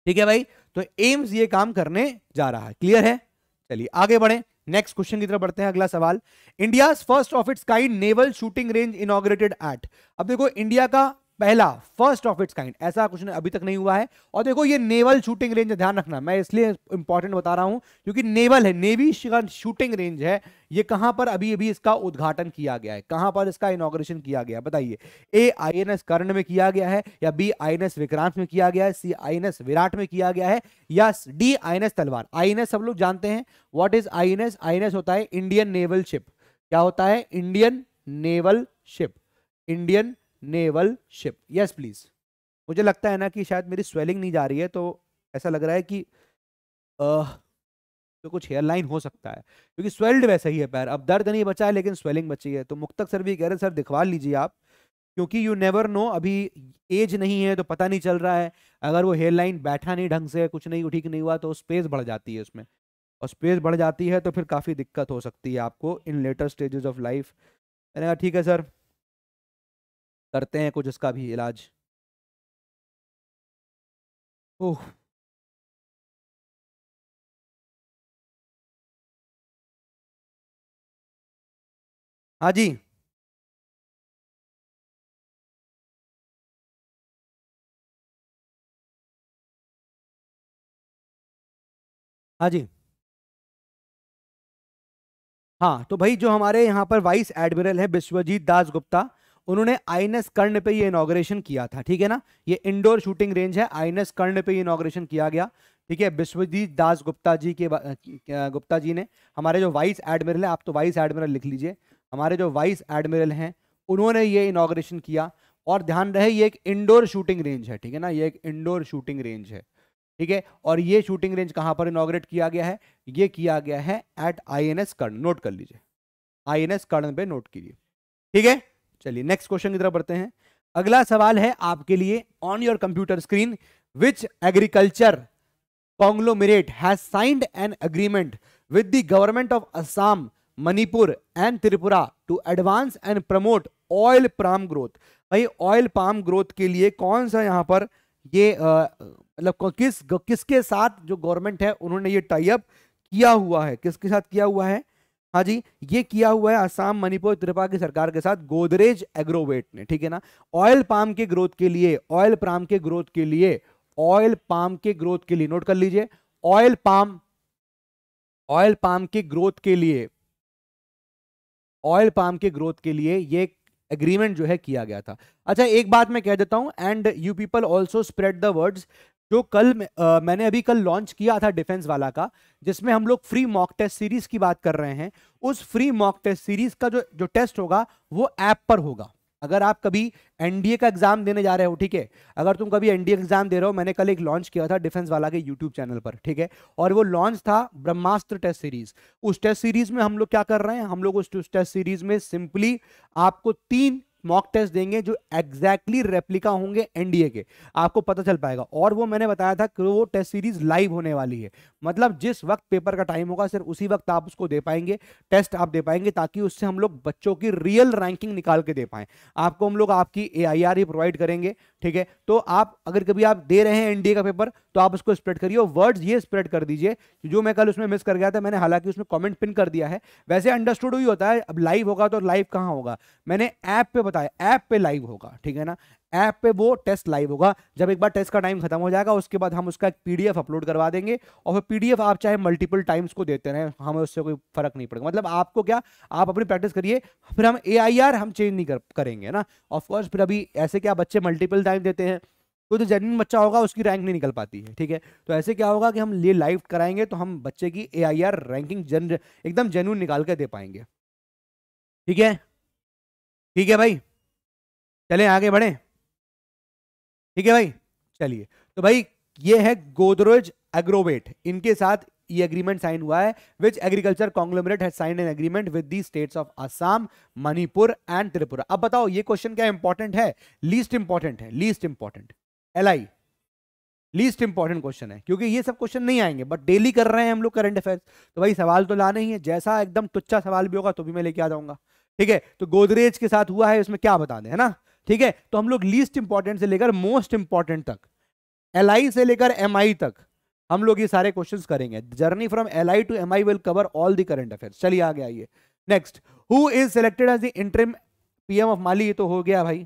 ठीक है भाई तो एम्स ये काम करने जा रहा है क्लियर है चलिए आगे बढ़े नेक्स्ट क्वेश्चन की तरफ बढ़ते हैं अगला सवाल India first of its kind naval shooting range inaugurated at अब देखो इंडिया का पहला फर्स्ट ऑफ इट्स काइंड ऐसा कुछ अभी तक नहीं हुआ है और देखो ये नेवल शूटिंग रेंज ध्यान रखना मैं इसलिए इंपॉर्टेंट बता रहा हूं क्योंकि नेवल है नेवी शूटिंग रेंज है ये कहां पर अभी अभी इसका उद्घाटन किया गया है कहां पर इसका इनोग्रेशन किया गया बताइए ए आई एन एस कर्ण में किया गया है या B I N S Vikrant में किया गया है C I N S Viraat में किया गया है या डी आई एन एस तलवार आई एन एस सब लोग जानते हैं what is I N S I N S होता है इंडियन नेवल शिप क्या होता है Indian naval ship Indian naval ship yes please मुझे लगता है ना कि शायद मेरी स्वेलिंग नहीं जा रही है तो ऐसा लग रहा है कि आ, तो कुछ हेयर लाइन हो सकता है क्योंकि स्वेल्ड वैसा ही है पैर अब दर्द नहीं बचा है लेकिन स्वेलिंग बची है तो मुक्तक सर भी कह रहे सर दिखवा लीजिए आप क्योंकि यू नेवर नो अभी एज नहीं है तो पता नहीं चल रहा है अगर वो हेयर लाइन बैठा नहीं ढंग से कुछ नहीं ठीक नहीं हुआ तो स्पेस बढ़ जाती है उसमें और स्पेस बढ़ जाती है तो फिर काफ़ी दिक्कत हो सकती है आपको in later stages of life ठीक है सर करते हैं कुछ उसका भी इलाज ओह हाँ जी हाँ जी हाँ तो भाई जो हमारे यहाँ पर वाइस एडमिरल है विश्वजीत दास गुप्ता उन्होंने आईएनएस कर्ण पे ये इनोग्रेशन किया था ठीक है ना ये इंडोर शूटिंग रेंज है आईएनएस कर्ण पे ये इनोग्रेशन किया गया ठीक है विश्वजीत दास गुप्ता जी के गुप्ता जी ने हमारे जो वाइस एडमिरल है आप तो वाइस एडमिरल लिख लीजिए हमारे जो वाइस एडमिरल हैं उन्होंने ये इनोग्रेशन किया और ध्यान रहे ये एक इंडोर शूटिंग रेंज है ठीक है ना ये एक इंडोर शूटिंग रेंज है ठीक है और ये शूटिंग रेंज कहाँ पर इनोग्रेट किया गया है ये किया गया है at I N S Karna note कर लीजिए आई एन एस कर्ण पे नोट कीजिए ठीक है चलिए नेक्स्ट क्वेश्चन की तरफ बढ़ते हैं अगला सवाल है आपके लिए on your computer screen which agriculture conglomerate has signed an agreement with the government of Assam Manipur and Tripura to advance and promote oil palm growth भाई ऑयल पाम ग्रोथ के लिए कौन सा यहां पर ये मतलब किस किसके साथ जो गवर्नमेंट है उन्होंने ये टाइप किया हुआ है किसके साथ किया हुआ है हाँ जी ये किया हुआ है असम मणिपुर त्रिपा की सरकार के साथ गोदरेज एग्रोवेट ने ठीक है ना ऑयल पाम के ग्रोथ के लिए ऑयल पाम के ग्रोथ के लिए ऑयल पाम के ग्रोथ के लिए नोट कर लीजिए ऑयल पाम ऑयल पाम के ग्रोथ के लिए ऑयल पाम के ग्रोथ के लिए ये एग्रीमेंट जो है किया गया था अच्छा एक बात मैं कह देता हूं and you people also spread the words जो कल आ, मैंने अभी कल लॉन्च किया था डिफेंस वाला का जिसमें हम लोग फ्री मॉक टेस्ट सीरीज की बात कर रहे हैं उस फ्री मॉक टेस्ट सीरीज का जो जो टेस्ट होगा वो ऐप पर होगा अगर आप कभी एनडीए का एग्जाम देने जा रहे हो ठीक है अगर तुम कभी एनडीए का एग्जाम दे रहे हो मैंने कल एक लॉन्च किया था डिफेंस वाला के यूट्यूब चैनल पर ठीक है और वो लॉन्च था ब्रह्मास्त्र टेस्ट सीरीज उस टेस्ट सीरीज में हम लोग क्या कर रहे हैं हम लोग उस टेस्ट सीरीज में सिंपली आपको तीन मॉक टेस्ट देंगे जो एग्जैक्टली exactly रेप्लिका होंगे एनडीए के आपको पता चल पाएगा और वो मैंने बताया था कि वो टेस्ट सीरीज लाइव होने वाली है मतलब जिस वक्त पेपर का टाइम होगा सिर्फ उसी वक्त आप उसको दे पाएंगे टेस्ट आप दे पाएंगे ताकि उससे हम लोग बच्चों की रियल रैंकिंग निकाल के दे पाए आपको हम लोग आपकी ए आई आर ही प्रोवाइड करेंगे ठीक है तो आप अगर कभी आप दे रहे हैं एनडीए का पेपर तो आप उसको स्प्रेड करिए वर्ड्स ये स्प्रेड कर दीजिए जो मैं कल उसमें मिस कर गया था मैंने हालांकि उसमें कॉमेंट पिन कर दिया है वैसे अंडरस्टूड ही होता है अब लाइव होगा तो लाइव कहाँ होगा मैंने ऐप पर बताया ऐप पे लाइव होगा ठीक है ना ऐप पे वो टेस्ट लाइव होगा जब एक बार टेस्ट का टाइम खत्म हो जाएगा उसके बाद हम उसका एक पीडीएफ अपलोड करवा देंगे और फिर पीडीएफ आप चाहे मल्टीपल टाइम्स को देते रहें हमें उससे कोई फर्क नहीं पड़ेगा मतलब आपको क्या आप अपनी प्रैक्टिस करिए फिर हम ए हम चेंज नहीं कर, करेंगे ना ऑफकोर्स फिर अभी ऐसे क्या बच्चे मल्टीपल टाइम देते हैं तो जो जेन्यन बच्चा होगा उसकी रैंक नहीं निकल पाती है ठीक है तो ऐसे क्या होगा कि हम ये लाइव कराएंगे तो हम बच्चे की ए रैंकिंग जन एकदम जेन्यून निकाल कर दे पाएंगे ठीक है ठीक है भाई चले आगे बढ़े ठीक है भाई चलिए तो भाई ये है गोदरेज एग्रोवेट इनके साथ ये एग्रीमेंट साइन हुआ है which agriculture conglomerate has sign an agreement with the states of Assam Manipur and Tripura अब बताओ ये क्वेश्चन क्या इंपॉर्टेंट है लीस्ट इंपॉर्टेंट है least important L I least important question है क्योंकि ये सब क्वेश्चन नहीं आएंगे बट डेली कर रहे हैं हम लोग करंट अफेयर्स तो भाई सवाल तो लाने ही है जैसा एकदम तुच्छा सवाल भी होगा तो भी मैं लेके आ जाऊंगा ठीक है तो गोदरेज के साथ हुआ है इसमें क्या बता दें है ना ठीक है तो हम लोग लीस्ट इंपॉर्टेंट से लेकर मोस्ट इंपॉर्टेंट तक एल से लेकर एम तक हम लोग ये सारे क्वेश्चंस करेंगे journey from L I to M I will cover all the current affair चलिए आगे आइए next who is selected as the interim PM of Mali ये तो हो गया भाई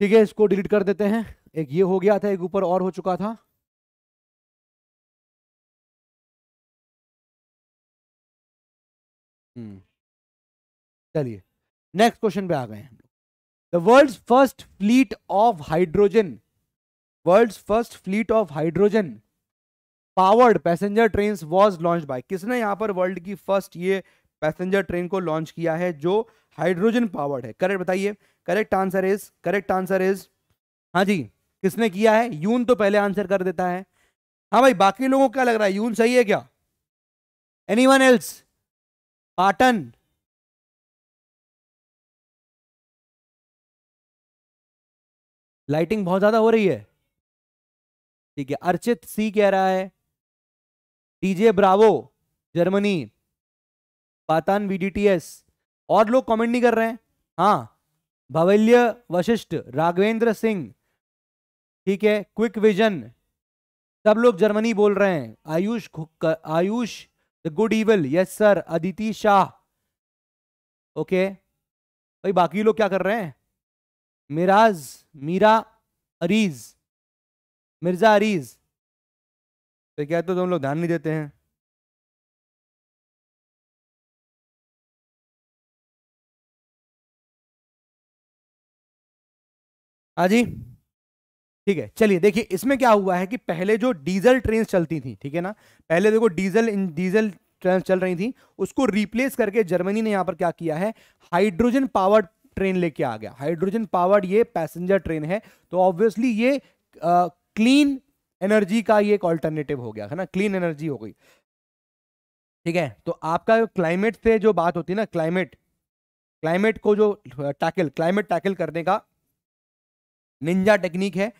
ठीक है इसको डिलीट कर देते हैं एक ये हो गया था एक ऊपर और हो चुका था हम्म। चलिए नेक्स्ट क्वेश्चन पे आ गए हम लोग the world first fleet of hydrogen world first fleet of hydrogen powered passenger train was launch by किसने यहां पर वर्ल्ड की फर्स्ट ये पैसेंजर ट्रेन को लॉन्च किया है जो हाइड्रोजन पावर्ड है करेक्ट बताइए correct answer is correct answer is हाँ जी किसने किया है यून तो पहले आंसर कर देता है हाँ भाई बाकी लोगों को क्या लग रहा है यून सही है क्या एनी वन एल्स पाटन लाइटिंग बहुत ज्यादा हो रही है ठीक है अर्चित सी कह रहा है टीजे ब्रावो जर्मनी पातान वीडीटीएस और लोग कमेंट नहीं कर रहे हैं हाँ भवल्य वशिष्ठ राघवेंद्र सिंह ठीक है क्विक विजन सब लोग जर्मनी बोल रहे हैं Ayush Ayush The good evil, yes sir Aditi Shah okay भाई बाकी लोग क्या कर रहे हैं मिराज मीरा अरीज मिर्जा अरीज तो क्या तो तुम लोग ध्यान नहीं देते हैं हाजी ठीक है चलिए देखिए इसमें क्या हुआ है कि पहले जो डीजल ट्रेन चलती थी ठीक है ना पहले देखो डीजल डीजल ट्रेन चल रही थी उसको रिप्लेस करके जर्मनी ने यहां पर क्या किया है हाइड्रोजन पावर्ड ट्रेन लेके आ गया हाइड्रोजन पावर्ड ये पैसेंजर ट्रेन है तो ऑब्वियसली ये क्लीन एनर्जी का ये एक ऑल्टरनेटिव हो गया है ना क्लीन एनर्जी हो गई ठीक है तो आपका क्लाइमेट से जो बात होती है ना क्लाइमेट क्लाइमेट को जो टैकल क्लाइमेट टैकल करने का निंजा टेक्निक है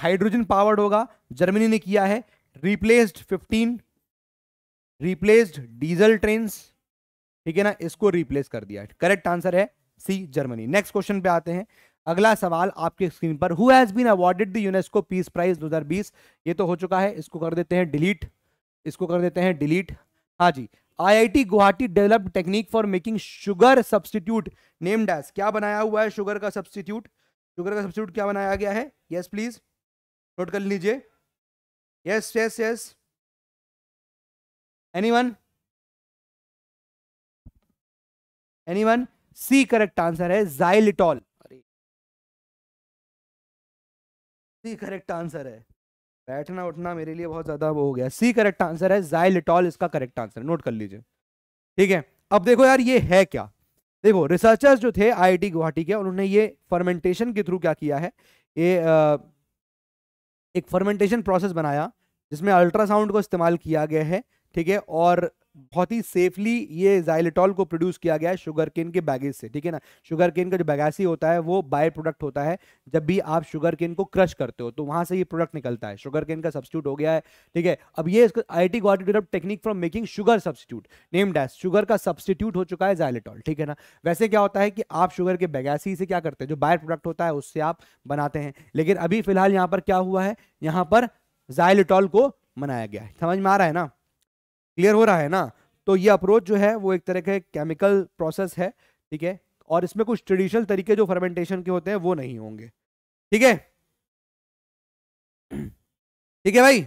हाइड्रोजन पावर्ड होगा जर्मनी ने किया है रिप्लेस्ड 15 रिप्लेस्ड डीजल ट्रेन ठीक है ना इसको रिप्लेस कर दिया करेक्ट आंसर है सी जर्मनी नेक्स्ट क्वेश्चन पे आते हैं अगला सवाल आपके स्क्रीन पर who has been awarded the UNESCO peace prize 2020 ये तो हो चुका है इसको कर देते हैं डिलीट इसको कर देते हैं डिलीट हाँ जी IIT Guwahati developed technique for making sugar substitute name dash क्या बनाया हुआ है शुगर का सब्सटीट्यूट शुगर का सब्सटीट्यूट क्या बनाया गया है यस yes, प्लीज़ नोट कर लीजिए yes yes yes anyone anyone C correct answer है जाइलिटॉल सी करेक्ट आंसर है बैठना उठना मेरे लिए बहुत ज्यादा वो हो गया सी करेक्ट आंसर है जाइलिटॉल इसका करेक्ट आंसर नोट कर लीजिए ठीक है अब देखो यार ये है क्या देखो रिसर्चर्स जो थे आईआईटी गुवाहाटी के उन्होंने ये फर्मेंटेशन के थ्रू क्या किया है ये एक फर्मेंटेशन प्रोसेस बनाया जिसमें अल्ट्रासाउंड को इस्तेमाल किया गया है ठीक है और बहुत ही सेफली ये जाइलेटॉल को प्रोड्यूस किया गया है शुगर केन के बैगेज से ठीक है ना शुगर केन का जो बैगासी होता है वो बाय प्रोडक्ट होता है जब भी आप शुगर केन को क्रश करते हो तो वहां से ये प्रोडक्ट निकलता है शुगर केन का सब्सिट्यूट हो गया है ठीक है अब ये I T got develop technique from making sugar substitute name dash sugar का सब्सिट्यूट हो चुका है जाइलेटॉल ठीक है ना वैसे क्या होता है कि आप शुगर के बैगासी से क्या करते हैं जो बाय प्रोडक्ट होता है उससे आप बनाते हैं लेकिन अभी फिलहाल यहाँ पर क्या हुआ है यहाँ पर जाइलेटॉल को मनाया गया है समझ में आ रहा है ना क्लियर हो रहा है ना तो ये अप्रोच जो है वो एक तरह का केमिकल प्रोसेस है ठीक है और इसमें कुछ ट्रेडिशनल तरीके जो फर्मेंटेशन के होते हैं वो नहीं होंगे ठीक है ठीक है भाई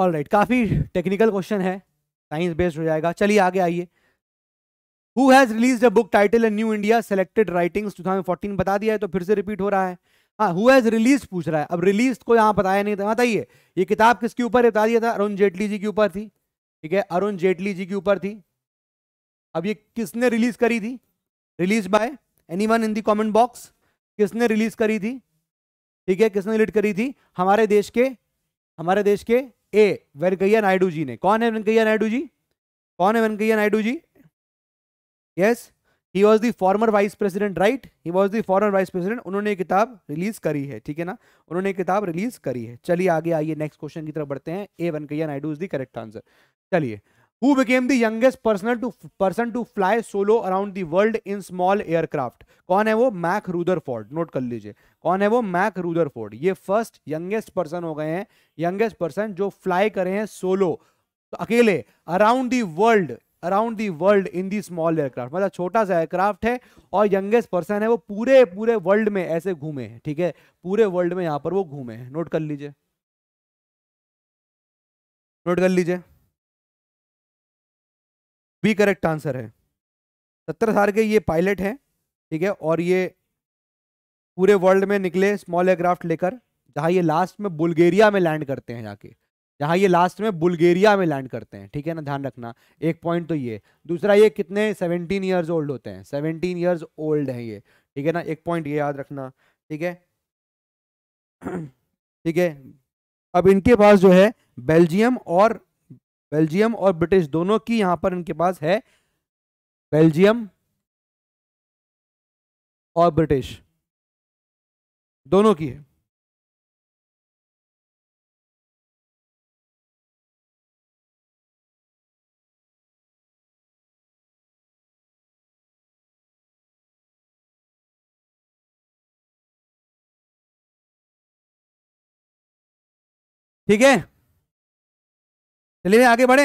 ऑल राइट right, काफी टेक्निकल क्वेश्चन है साइंस बेस्ड हो जाएगा चलिए आगे आइए who has release a book title new India selected writings 2014 बता दिया है तो फिर से रिपीट हो रहा है हाँ रिलीज पूछ रहा है अब रिलीज को यहाँ बताया नहीं था हाँ, बताइए ये किताब किसके ऊपर बता दिया था अरुण जेटली जी के ऊपर थी ठीक है अरुण जेटली जी के ऊपर थी अब ये किसने रिलीज करी थी release by any one in the comment box किसने रिलीज करी थी ठीक है किसने रिलीट करी थी हमारे देश के हमारे देश के ए वेंकैया नायडू जी ने कौन है वेंकैया नायडू जी कौन है Venkaiah Naidu ji yes yes? He was the former vice president right he was the former vice president उन्होंने किताब रिलीज करी है ठीक है ना उन्होंने किताब रिलीज करी है चलिए आगे आइए नेक्स्ट क्वेश्चन की तरफ बढ़ते हैं A Venkaiah Naidu is the correct answer चलिए who became the youngest personal to person to fly solo around the world in small aircraft कौन है वो मैक रूदरफोर्ड नोट कर लीजिए कौन है वो मैक रूदरफोर्ड ये फर्स्ट यंगेस्ट पर्सन हो गए हैं यंगेस्ट पर्सन जो फ्लाई करे हैं सोलो तो अकेले around the world around the world in the small aircraft मतलब छोटा सा एयरक्राफ्ट है और यंगेस्ट पर्सन है वो पूरे पूरे वर्ल्ड में ऐसे घूमे हैं ठीक है पूरे वर्ल्ड में यहां पर वो घूमे हैं नोट कर लीजिए नोट कर लीजिए बी करेक्ट आंसर है सत्तर साल के ये पायलट हैं ठीक है और ये पूरे वर्ल्ड में निकले स्मॉल एयरक्राफ्ट लेकर जहां ये लास्ट में बुल्गेरिया में लैंड करते हैं जाके जहां ये लास्ट में बुल्गेरिया में लैंड करते हैं ठीक है ना ध्यान रखना एक पॉइंट तो ये दूसरा ये कितने सेवनटीन ईयर्स ओल्ड होते हैं सेवनटीन ईयर्स ओल्ड हैं ये ठीक है ना एक पॉइंट ये याद रखना ठीक है ठीक है अब इनके पास जो है बेल्जियम और बेल्जियम और ब्रिटिश दोनों की यहां पर इनके पास है बेल्जियम और ब्रिटिश दोनों की है ठीक है चलिए आगे बढ़े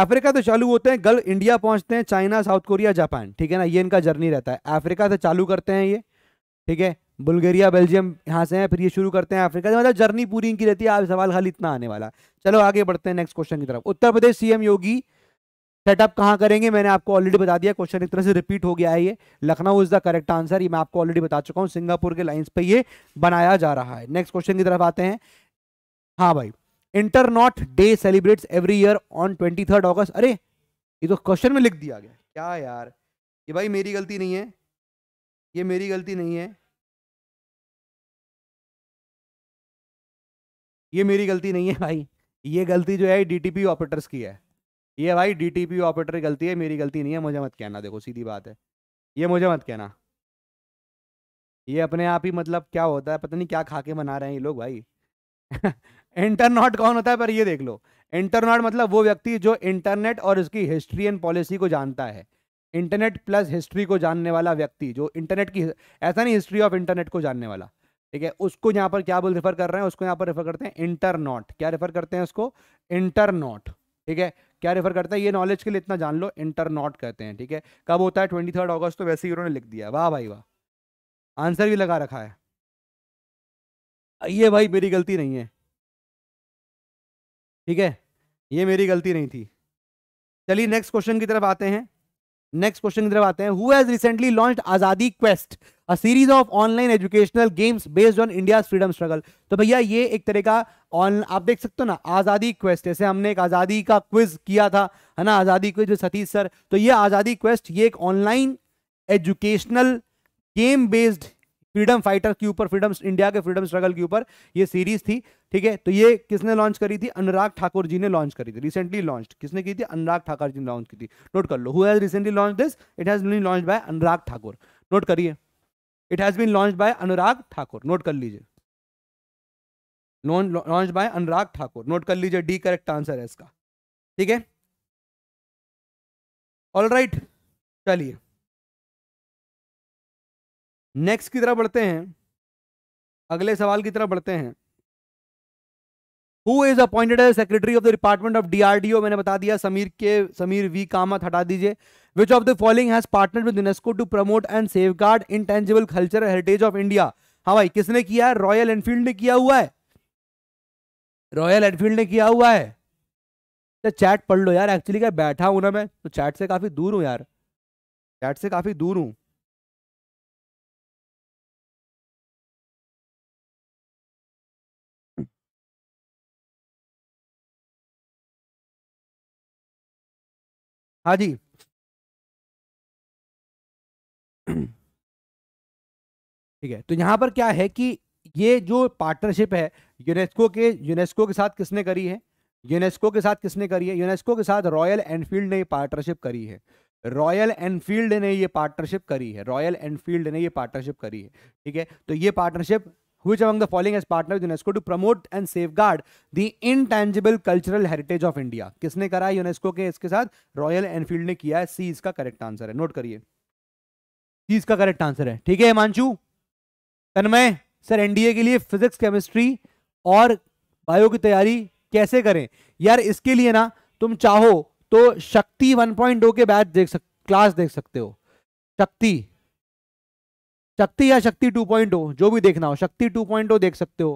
अफ्रीका तो चालू होते हैं गल इंडिया पहुंचते हैं चाइना साउथ कोरिया जापान ठीक है ना ये इनका जर्नी रहता है अफ्रीका से चालू करते हैं ये ठीक है बुल्गारिया बेल्जियम यहां से हैं फिर ये शुरू करते हैं अफ्रीका से मतलब जर्नी पूरी इनकी रहती है आप सवाल खाली इतना आने वाला चलो आगे बढ़ते हैं नेक्स्ट क्वेश्चन की तरफ उत्तर प्रदेश सीएम योगी सेटअप कहाँ करेंगे मैंने आपको ऑलरेडी बता दिया क्वेश्चन एक तरह से रिपीट हो गया है ये Lucknow is the correct answer ये मैं आपको ऑलरेडी बता चुका हूँ सिंगापुर के लाइन्स पे ये बनाया जा रहा है नेक्स्ट क्वेश्चन की तरफ आते हैं हाँ भाई internaut day celebrates every year on twenty third August अरे ये तो क्वेश्चन में लिख दिया गया क्या यार ये भाई मेरी गलती नहीं है ये मेरी गलती नहीं है ये मेरी गलती नहीं है भाई ये गलती जो है डीटीपी ऑपरेटर्स की है ये भाई पी ऑपरेटर की गलती है मेरी गलती नहीं है मुझे मत कहना देखो सीधी बात है ये मुझे मत कहना ये अपने आप ही मतलब क्या होता है पता नहीं क्या खा के बना रहे हैं ये लोग भाई इंटरनॉट कौन होता है पर ये देख लो इंटरनॉट मतलब वो व्यक्ति जो इंटरनेट और इसकी हिस्ट्री एंड पॉलिसी को जानता है इंटरनेट प्लस हिस्ट्री को जानने वाला व्यक्ति जो इंटरनेट की ऐसा नहीं हिस्ट्री ऑफ इंटरनेट को जानने वाला ठीक है उसको यहाँ पर क्या बोल रेफर कर रहे हैं उसको यहाँ पर रेफर करते हैं इंटरनॉट क्या रेफर करते हैं उसको इंटरनॉट ठीक है क्या रेफर करता है ये नॉलेज के लिए इतना जान लो इंटरनॉट कहते हैं ठीक है कब होता है ट्वेंटी थर्ड ऑगस्ट तो वैसे ही उन्होंने लिख दिया वाह भाई वाह आंसर भी लगा रखा है ये भाई मेरी गलती नहीं है ठीक है ये मेरी गलती नहीं थी चलिए नेक्स्ट क्वेश्चन की तरफ आते हैं नेक्स्ट क्वेश्चन की तरफ आते हैं who's recently launch Azadi quest a series of online educational games based on India freedom struggle तो भैया ये एक तरह का ऑन आप देख सकते हो ना आज़ादी क्वेस्ट जैसे हमने एक आज़ादी का क्विज किया था है ना आज़ादी क्विज सतीश सर तो ये आज़ादी क्वेस्ट ये एक online educational game based freedom fighter के ऊपर फ्रीडम इंडिया के फ्रीडम स्ट्रगल के ऊपर ये सीरीज थी ठीक है तो ये किसने लॉन्च करी थी अनुराग ठाकुर जी ने लॉन्च करी थी रिसेंटली लॉन्च किसने की थी अनुराग ठाकुर जी ने लॉन्च की थी नोट कर लो who's recently launch this it has been launch by Anurag Thakur note करिए it has been launch by Anurag Thakur note कर लीजिए launch by Anurag Thakur note कर लीजिए डी करेक्ट आंसर है इसका ठीक है ऑल राइट चलिए नेक्स्ट की तरफ बढ़ते हैं अगले सवाल की तरफ बढ़ते हैं who is appointed as secretary of the department of DRDO मैंने बता दिया समीर के समीर वी कामत हटा दीजिए which of the following has partner with UNESCO to promote and safeguard intangible culture heritage of India हाँ भाई किसने किया है रॉयल एनफील्ड ने किया हुआ है रॉयल एनफील्ड ने किया हुआ है तो अच्छा, चैट पढ़ लो यार एक्चुअली क्या बैठा हूं ना मैं तो चैट से काफी दूर हूँ यार चैट से काफी दूर हूँ हाँ जी ठीक है तो यहां पर क्या है कि ये जो पार्टनरशिप है यूनेस्को के यूनेस्को के साथ किसने करी है यूनेस्को के साथ किसने करी है यूनेस्को के साथ रॉयल एनफील्ड ने ये पार्टनरशिप करी है रॉयल एनफील्ड ने ये पार्टनरशिप करी है रॉयल एनफील्ड ने ये पार्टनरशिप करी है ठीक है तो ये partnership which among the following has partnered with UNESCO to promote and safeguard the intangible cultural heritage of India? किसने करा है यूनेस्को के इसके साथ रॉयल एनफील्ड ने किया है सी इसका करेक्ट आंसर है नोट करिए सी इसका करेक्ट आंसर है ठीक है हिमांशु तन्मय सर एनडीए के लिए फिजिक्स केमिस्ट्री और बायो की तैयारी कैसे करें यार इसके लिए ना तुम चाहो तो शक्ति 1.2 के बैच देख सक क्लास देख सकते हो शक्ति शक्ति या शक्ति 2.0 जो भी देखना हो शक्ति 2.0 देख सकते हो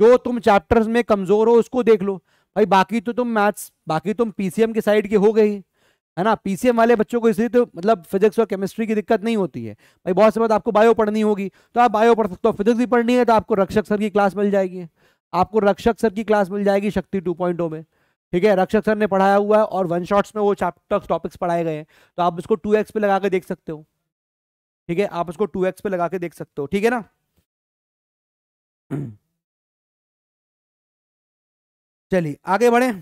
जो तुम चैप्टर्स में कमजोर हो उसको देख लो भाई बाकी तो तुम मैथ्स बाकी तुम पीसीएम के साइड के हो गई है ना पीसीएम वाले बच्चों को इसलिए तो मतलब फिजिक्स और केमिस्ट्री की दिक्कत नहीं होती है भाई बहुत बात तो आपको बायो पढ़नी होगी तो आप बायो पढ़ सकते हो फिजिक्स भी पढ़नी है तो आपको रक्षक सर की क्लास मिल जाएगी आपको रक्षक सर की क्लास मिल जाएगी शक्ति टू oh में ठीक है रक्षक सर ने पढ़ाया हुआ है और वन शॉट्स में वो चैप्टर टॉपिक्स पढ़ाए गए हैं तो आप इसको टू एक्स पे लगा के देख सकते हो ठीक है आप उसको टू एक्स पे लगा के देख सकते हो ठीक है ना चलिए आगे बढ़े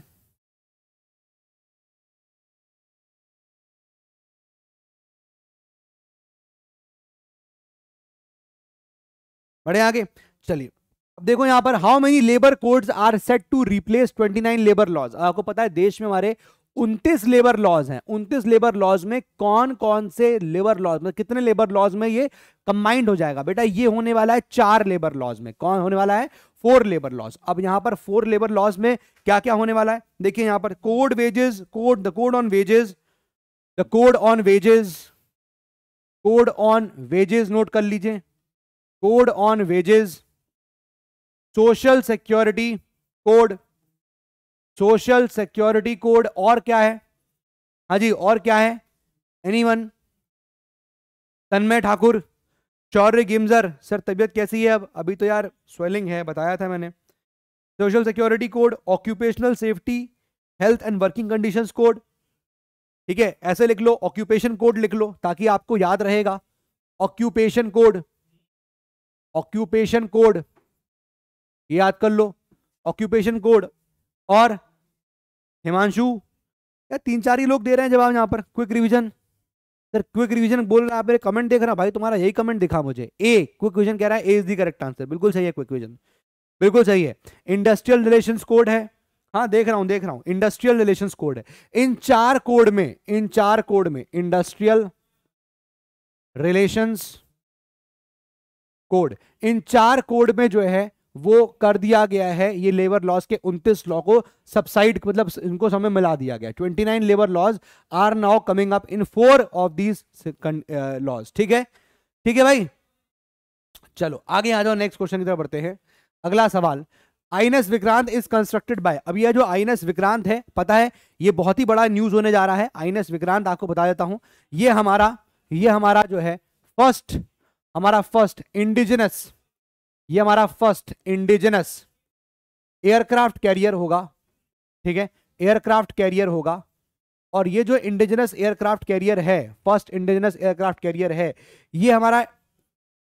बढ़े आगे चलिए अब देखो यहां पर how many labour codes are set to replace 29 labour laws आपको पता है देश में हमारे उनतीस लेबर लॉज हैं उनतीस लेबर लॉज में कौन कौन से लेबर लॉज मतलब कितने लेबर लॉज में ये कंबाइंड हो जाएगा बेटा ये होने वाला है चार लेबर लॉज में कौन होने वाला है फोर लेबर लॉज अब यहां पर फोर लेबर लॉज में क्या क्या होने वाला है देखिए यहां पर code wages code the code on wages the code on wages code on wages note कर लीजिए code on wages social security code social security code और क्या है हाँ जी और क्या है एनी वन तन्मय ठाकुर शौर्य गिमजर सर तबीयत कैसी है अब अभी तो यार स्वेलिंग है बताया था मैंने social security code occupational safety health and working conditions code ठीक है ऐसे लिख लो ऑक्यूपेशन कोड लिख लो ताकि आपको याद रहेगा ऑक्यूपेशन कोड ऑक्यूपेशन कोड ये याद कर लो ऑक्यूपेशन कोड और हिमांशु यार तीन चार ही लोग दे रहे हैं जवाब यहाँ पर quick revision sir quick revision बोल रहा है आप मेरे कमेंट देख रहा भाई तुम्हारा यही कमेंट दिखा मुझे ए क्विक रिविजन कह रहा है A is the correct answer बिल्कुल सही है क्विक रिविजन बिल्कुल सही है इंडस्ट्रियल रिलेशन कोड है हाँ देख रहा हूँ देख रहा हूँ इंडस्ट्रियल रिलेशन कोड है इन चार कोड में इन चार कोड में इंडस्ट्रियल रिलेशंस कोड इन चार कोड में जो है वो कर दिया गया है ये लेबर लॉस के 29 लॉ को सबसाइड मतलब इनको समय मिला दिया गया 29 labour laws are now coming up in four of these laws ठीक है ठीक है भाई चलो आगे आ जाओ नेक्स्ट क्वेश्चन की तरफ बढ़ते हैं अगला सवाल INS Vikrant is constructed by अब यह जो आईएनएस विक्रांत है पता है ये बहुत ही बड़ा न्यूज होने जा रहा है आईएनएस विक्रांत आपको बता देता हूं ये हमारा ये हमारा जो है फर्स्ट हमारा फर्स्ट इंडिजिनस ये हमारा फर्स्ट इंडिजिनस एयरक्राफ्ट कैरियर होगा ठीक है एयरक्राफ्ट कैरियर होगा और ये जो इंडिजिनस एयरक्राफ्ट कैरियर है फर्स्ट इंडिजिनस एयरक्राफ्ट कैरियर है ये हमारा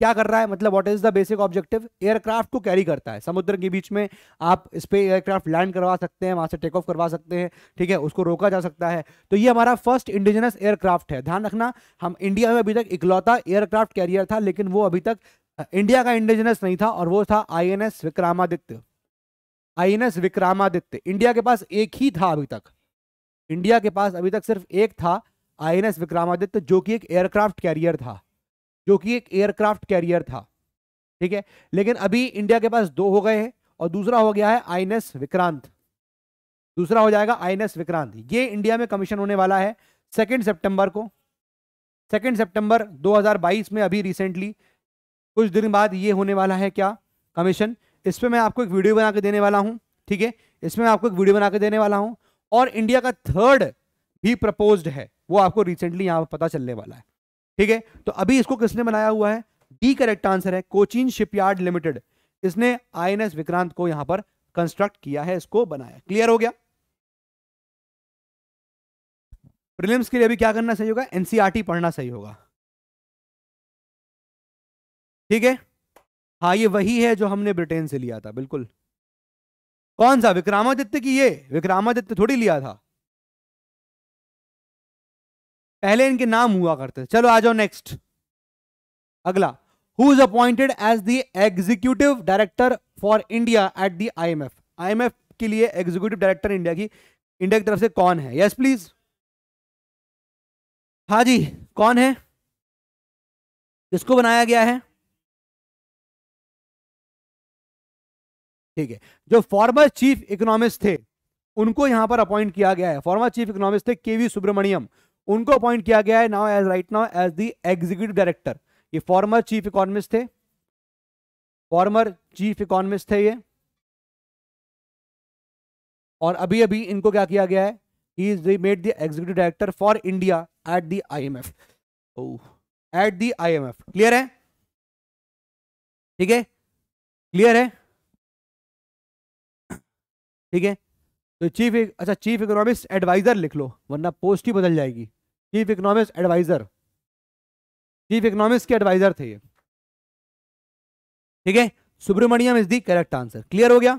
क्या कर रहा है मतलब what is the basic objective aircraft को कैरी करता है समुद्र के बीच में आप इस पर एयरक्राफ्ट लैंड करवा सकते हैं वहां से टेक ऑफ करवा सकते हैं ठीक है उसको रोका जा सकता है तो ये हमारा फर्स्ट इंडिजिनस एयरक्राफ्ट है ध्यान रखना हम इंडिया में अभी तक इकलौता एयरक्राफ्ट कैरियर था लेकिन वो अभी तक इंडिया का इंडिजिनस नहीं था और वो था INS Vikramaditya INS Vikramaditya India के पास एक ही था अभी तक इंडिया के पास अभी तक सिर्फ एक था आईएनएस विक्रमादित्य जो कि एक एयरक्राफ्ट कैरियर था जो कि एक एयरक्राफ्ट कैरियर था ठीक है लेकिन अभी इंडिया के पास दो हो गए हैं और दूसरा हो गया है एस विक्रांत दूसरा हो जाएगा एस विक्रांत ये इंडिया में कमीशन होने वाला है सेकेंड सेप्टेम्बर को सेकेंड सेप्टेम्बर बाईस में अभी रिसेंटली कुछ दिन बाद ये होने वाला है क्या कमीशन इस पर मैं आपको एक वीडियो बना के देने वाला हूँ ठीक है इसमें मैं आपको एक वीडियो बना के देने वाला हूँ और इंडिया का थर्ड भी प्रपोज्ड है वो आपको रिसेंटली यहाँ पर पता चलने वाला है ठीक है तो अभी इसको किसने बनाया हुआ है डी करेक्ट आंसर है कोचिन शिपयार्ड लिमिटेड इसने आई विक्रांत को यहां पर कंस्ट्रक्ट किया है इसको बनाया क्लियर हो गया प्रीलिम्स के लिए अभी क्या करना सही होगा एनसीआरटी e पढ़ना सही होगा ठीक है हाँ ये वही है जो हमने ब्रिटेन से लिया था बिल्कुल कौन सा विक्रमादित्य की ये विक्रमादित्य थोड़ी लिया था पहले इनके नाम हुआ करते चलो आ जाओ नेक्स्ट अगला who is appointed as the executive director for India at the IMF IMF के लिए एग्जीक्यूटिव डायरेक्टर इंडिया की इंडिया की तरफ से कौन है यस प्लीज हाँ जी कौन है किसको बनाया गया है ठीक है जो फॉर्मर चीफ इकोनॉमिस्ट थे उनको यहां पर अपॉइंट किया गया है फॉर्मर चीफ इकोनॉमिस्ट थे केवी सुब्रमण्यम उनको अपॉइंट किया गया है now as right now as the executive director ये फॉर्मर चीफ इकोनॉमिस्ट थे फॉर्मर चीफ इकोनॉमिस्ट थे ये और अभी अभी इनको क्या किया गया है he is made the executive director for India at the I M F at the F clear है ठीक है क्लियर है ठीक है तो चीफ अच्छा चीफ इकोनॉमिक्स एडवाइज़र लिख लो वरना पोस्ट ही बदल जाएगी chief economist adviser chief economics के एडवाइज़र थे ये ठीक है Subramanian is the correct answer clear हो गया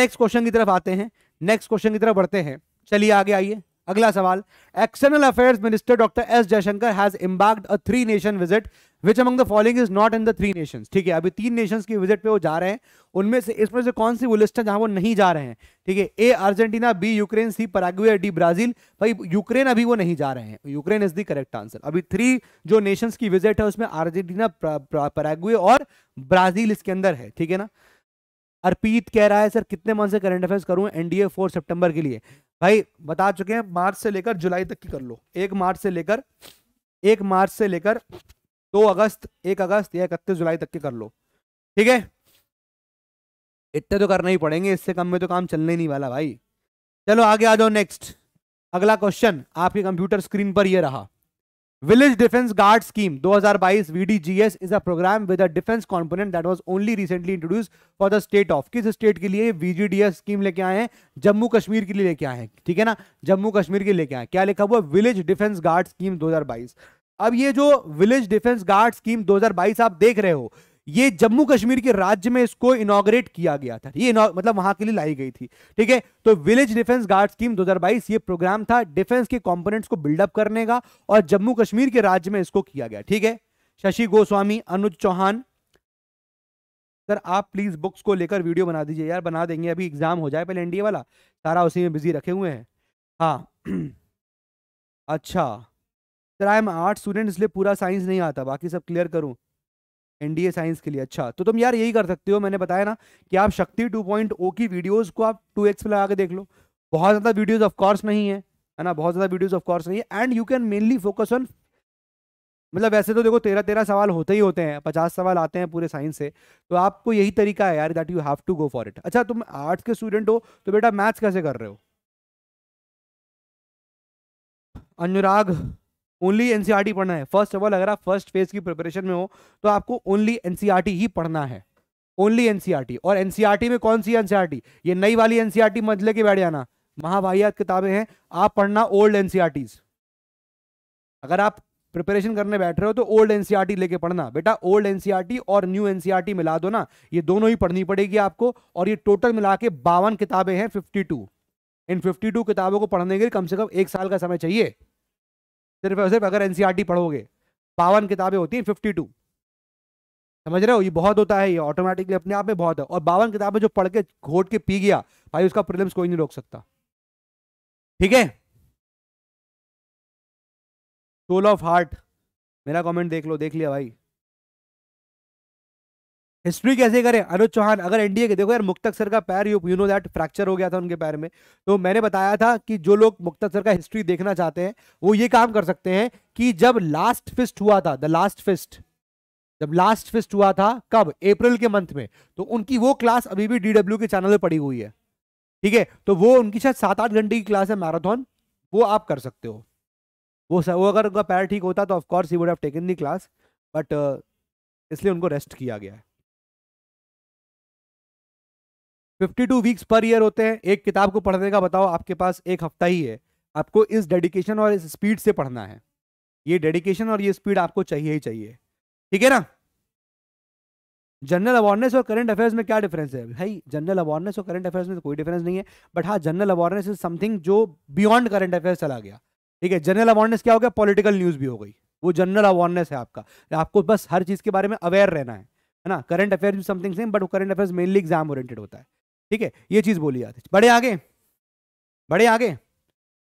नेक्स्ट क्वेश्चन की तरफ आते हैं नेक्स्ट क्वेश्चन की तरफ बढ़ते हैं चलिए आगे आइए अगला सवाल external affairs minister doctor S Jaishankar has embarked a three nation visit which among the following is not in the three nation ठीक है अभी तीन नेशन की विजिट पे वो जा रहे हैं उनमें से इसमें से कौन सी वो लिस्ट है जहां वो नहीं जा रहे हैं ठीक है A Argentina B Ukraine C Paraguay D Brazil भाई यूक्रेन अभी वो नहीं जा रहे हैं Ukraine is the correct answer अभी थ्री जो नेशंस की विजिट है उसमें अर्जेंटीना पराग्वे और ब्राजील इसके अंदर है ठीक है ना अर्पित कह रहा है सर कितने मन से करंट अफेयर्स करूं एनडीए फोर सितंबर के लिए भाई बता चुके हैं मार्च से लेकर जुलाई तक की कर लो एक मार्च से लेकर एक मार्च से लेकर दो अगस्त एक अगस्त या इकतीस जुलाई तक की कर लो ठीक है इतने तो करना ही पड़ेंगे इससे कम में तो काम चलने ही नहीं वाला भाई चलो आगे आ जाओ नेक्स्ट अगला क्वेश्चन आपके कंप्यूटर स्क्रीन पर यह रहा village defence guard scheme 2022 VDGS is a programme with a defence component that was only recently introduce for the state of किस स्टेट के लिए VGDS स्कीम लेके आए हैं जम्मू कश्मीर के लिए लेके आए हैं ठीक है ना जम्मू कश्मीर के लिए लेके आए क्या लिखा हुआ विलेज डिफेंस गार्ड स्कीम 2022 अब ये जो विलेज डिफेंस गार्ड स्कीम 2022 आप देख रहे हो ये जम्मू कश्मीर के राज्य में इसको इनोग्रेट किया गया था ये मतलब वहां के लिए लाई गई थी ठीक है तो विलेज डिफेंस गार्ड स्कीम 2022 ये प्रोग्राम था डिफेंस के कंपोनेंट्स को बिल्डअप करने का और जम्मू कश्मीर के राज्य में इसको किया गया ठीक है शशि गोस्वामी अनुज चौहान सर आप प्लीज बुक्स को लेकर वीडियो बना दीजिए यार बना देंगे अभी एग्जाम हो जाए पहले एनडीए वाला सारा उसी में बिजी रखे हुए हैं हाँ अच्छा sir I am art student इसलिए पूरा साइंस नहीं आता बाकी सब क्लियर करूँ एनडीए साइंस के लिए अच्छा तो तुम यार यही कर सकते हो मैंने बताया ना कि आप शक्ति 2.0 की वीडियोस को आप 2x पे लगा के देख लो बहुत ज़्यादा वीडियोस ऑफ कोर्स नहीं है है ना बहुत ज़्यादा वीडियोस ऑफ कोर्स नहीं है and you can mainly focus on मतलब वैसे तो देखो तेरह तेरह सवाल होते ही होते हैं पचास सवाल आते हैं पूरे साइंस से तो आपको यही तरीका है यार that you have to go for it अच्छा तुम आर्ट्स के स्टूडेंट हो तो बेटा मैथ्स कैसे कर रहे हो अनुराग ओनली एनसीईआरटी पढ़ना है फर्स्ट ऑफ ऑल अगर आप फर्स्ट फेज की प्रिपरेशन में हो तो आपको ओनली एनसीईआरटी ही पढ़ना है ओनली एनसीईआरटी और एनसीआरटी में कौन सी एनसीईआरटी ये नई वाली एनसीईआरटी मत लेके बैठ जाना महाभारत किताबें हैं आप पढ़ना ओल्ड एनसीआरटी अगर आप प्रिपरेशन करने बैठ रहे हो तो ओल्ड एनसीआरटी लेके पढ़ना बेटा ओल्ड एनसीईआरटी और न्यू एनसीईआरटी मिला दो ना ये दोनों ही पढ़नी पड़ेगी आपको और ये टोटल मिला के बावन किताबें हैं फिफ्टी टू इन फिफ्टी टू किताबों को पढ़ने के लिए कम से कम एक साल का समय चाहिए सिर्फ और सिर्फ अगर एन e पढ़ोगे बावन किताबें होती हैं फिफ्टी टू समझ रहे हो ये बहुत होता है ये ऑटोमेटिकली अपने आप में बहुत है और बावन किताबें जो पढ़ के घोट के पी गया भाई उसका प्रिलिम्स कोई नहीं रोक सकता ठीक है सोल ऑफ हार्ट मेरा कमेंट देख लो देख लिया भाई हिस्ट्री कैसे करें अनुज चौहान अगर एनडीए के देखो यार मुक्तक सर का पैर यू नो दैट फ्रैक्चर हो गया था उनके पैर में तो मैंने बताया था कि जो लोग मुक्तक सर का हिस्ट्री देखना चाहते हैं वो ये काम कर सकते हैं कि जब लास्ट फिस्ट हुआ था द लास्ट फिस्ट जब लास्ट फिस्ट हुआ था कब अप्रैल के मंथ में तो उनकी वो क्लास अभी भी डीडब्ल्यू के चैनल पर पड़ी हुई है ठीक है तो वो उनकी शायद सात आठ घंटे की क्लास है मैराथन वो आप कर सकते हो वो वो अगर उनका पैर ठीक होता तो of course he would have taken the class but इसलिए उनको रेस्ट किया गया है fifty two weeks per year होते हैं एक किताब को पढ़ने का बताओ आपके पास एक हफ्ता ही है आपको इस डेडिकेशन और इस स्पीड से पढ़ना है ये डेडिकेशन और ये स्पीड आपको चाहिए ही चाहिए ठीक है ना जनरल अवेयरनेस और करंट अफेयर्स में क्या डिफरेंस है भाई जनरल अवेयरनेस और करंट अफेयर्स में तो कोई डिफरेंस नहीं है बट हाँ जनरल अवेयरनेस इज समथिंग जो बियॉन्ड करंट अफेयर्स चला गया ठीक है जनरल अवेयरनेस क्या हो गया पॉलिटिकल न्यूज़ भी हो गई वो जनरल अवेयरनेस है आपका आपको बस हर चीज़ के बारे में अवेयर रहना है है ना करंट अफेयर्स भी समथिंग सेम बट वो current affairs mainly exam oriented होता है ठीक है ये चीज बोली जाती है बड़े आगे बड़े आगे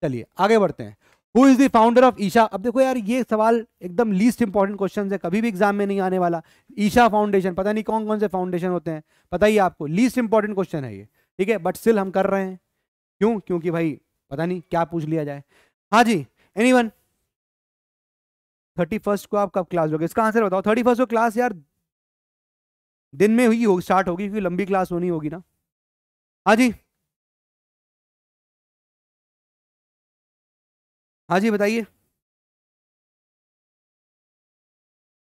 चलिए आगे बढ़ते हैं who is the founder of Isha अब देखो यार ये सवाल एकदम लीस्ट इंपॉर्टेंट क्वेश्चन है कभी भी एग्जाम में नहीं आने वाला ईशा फाउंडेशन पता नहीं कौन कौन से फाउंडेशन होते हैं पता ही आपको लीस्ट इंपॉर्टेंट क्वेश्चन है ये ठीक है बट स्टिल हम कर रहे हैं क्यों क्योंकि भाई पता नहीं क्या पूछ लिया जाए हाँ जी एनी वन थर्टी फर्स्ट को आप कब क्लास लोगे इसका आंसर बताओ थर्टी फर्स्ट को क्लास यार दिन में हुई हो स्टार्ट होगी क्योंकि लंबी क्लास होनी होगी ना हाँ जी हाँ जी बताइए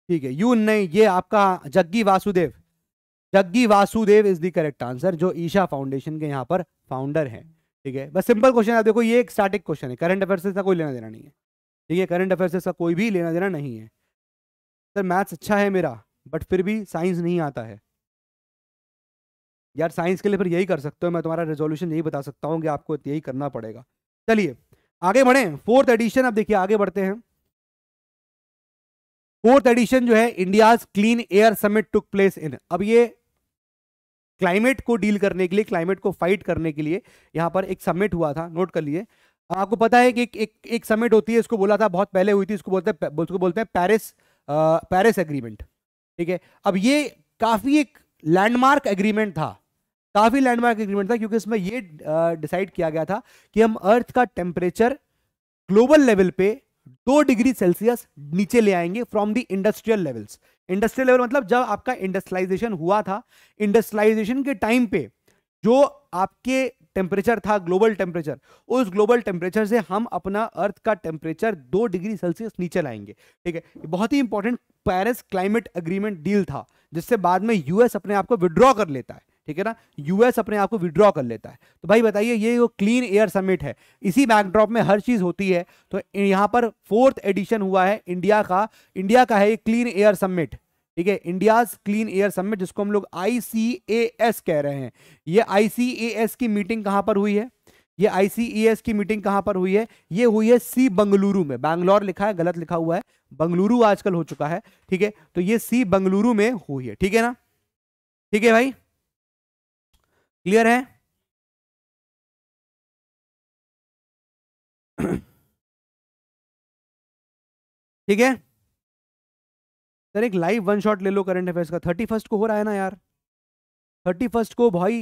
ठीक है यू नहीं ये आपका Jaggi Vasudev Jaggi Vasudev is the correct answer जो ईशा फाउंडेशन के यहाँ पर फाउंडर है ठीक है बस सिंपल क्वेश्चन है देखो ये एक स्टैटिक क्वेश्चन है करंट अफेयर का कोई लेना देना नहीं है ठीक है करंट अफेयर का कोई भी लेना देना नहीं है सर मैथ्स अच्छा है मेरा बट फिर भी साइंस नहीं आता है यार साइंस के लिए फिर यही कर सकते हो मैं तुम्हारा रेजोल्यूशन यही बता सकता हूँ कि आपको यही करना पड़ेगा चलिए आगे बढ़े फोर्थ एडिशन आप देखिए आगे बढ़ते हैं फोर्थ एडिशन जो है India's clean air summit took place in अब ये क्लाइमेट को डील करने के लिए क्लाइमेट को फाइट करने के लिए यहाँ पर एक समिट हुआ था नोट कर लिए आपको पता है कि एक एक, एक समिट होती है इसको बोला था बहुत पहले हुई थी इसको बोलते हैं उसको बोलते हैं पेरिस पेरिस एग्रीमेंट ठीक है अब ये काफ़ी एक लैंडमार्क एग्रीमेंट था काफ़ी लैंडमार्क एग्रीमेंट था क्योंकि इसमें ये डिसाइड किया गया था कि हम अर्थ का टेम्परेचर ग्लोबल लेवल पे दो डिग्री सेल्सियस नीचे ले आएंगे from the industrial levels industrial level मतलब जब आपका इंडस्ट्रियलाइजेशन हुआ था इंडस्ट्रियलाइजेशन के टाइम पे जो आपके टेम्परेचर था ग्लोबल टेम्परेचर उस ग्लोबल टेम्परेचर से हम अपना अर्थ का टेम्परेचर दो डिग्री सेल्सियस नीचे लाएंगे ठीक है बहुत ही important Paris climate agreement deal था जिससे बाद में यूएस अपने आप को विड्रॉ कर लेता है ठीक है ना यूएस अपने आप को विड्रॉ कर लेता है तो भाई बताइए ये जो क्लीन एयर समिट है इसी बैकड्रॉप में हर चीज़ होती है तो यहां पर फोर्थ एडिशन हुआ है इंडिया का इंडिया का है ये क्लीन एयर समिट ठीक है इंडियाज क्लीन एयर समिट जिसको हम लोग आई कह रहे हैं ये आई की मीटिंग कहां पर हुई है ये आई की मीटिंग कहां पर हुई है ये हुई है सी बंगलुरु में बैंगलोर लिखा है गलत लिखा हुआ है बंगलुरु आजकल हो चुका है ठीक है तो ये सी बंगलुरु में हुई है ठीक है ना ठीक है भाई क्लियर है ठीक है सर एक लाइव वन शॉट ले लो करंट अफेयर्स का थर्टी फर्स्ट को हो रहा है ना यार थर्टी फर्स्ट को भाई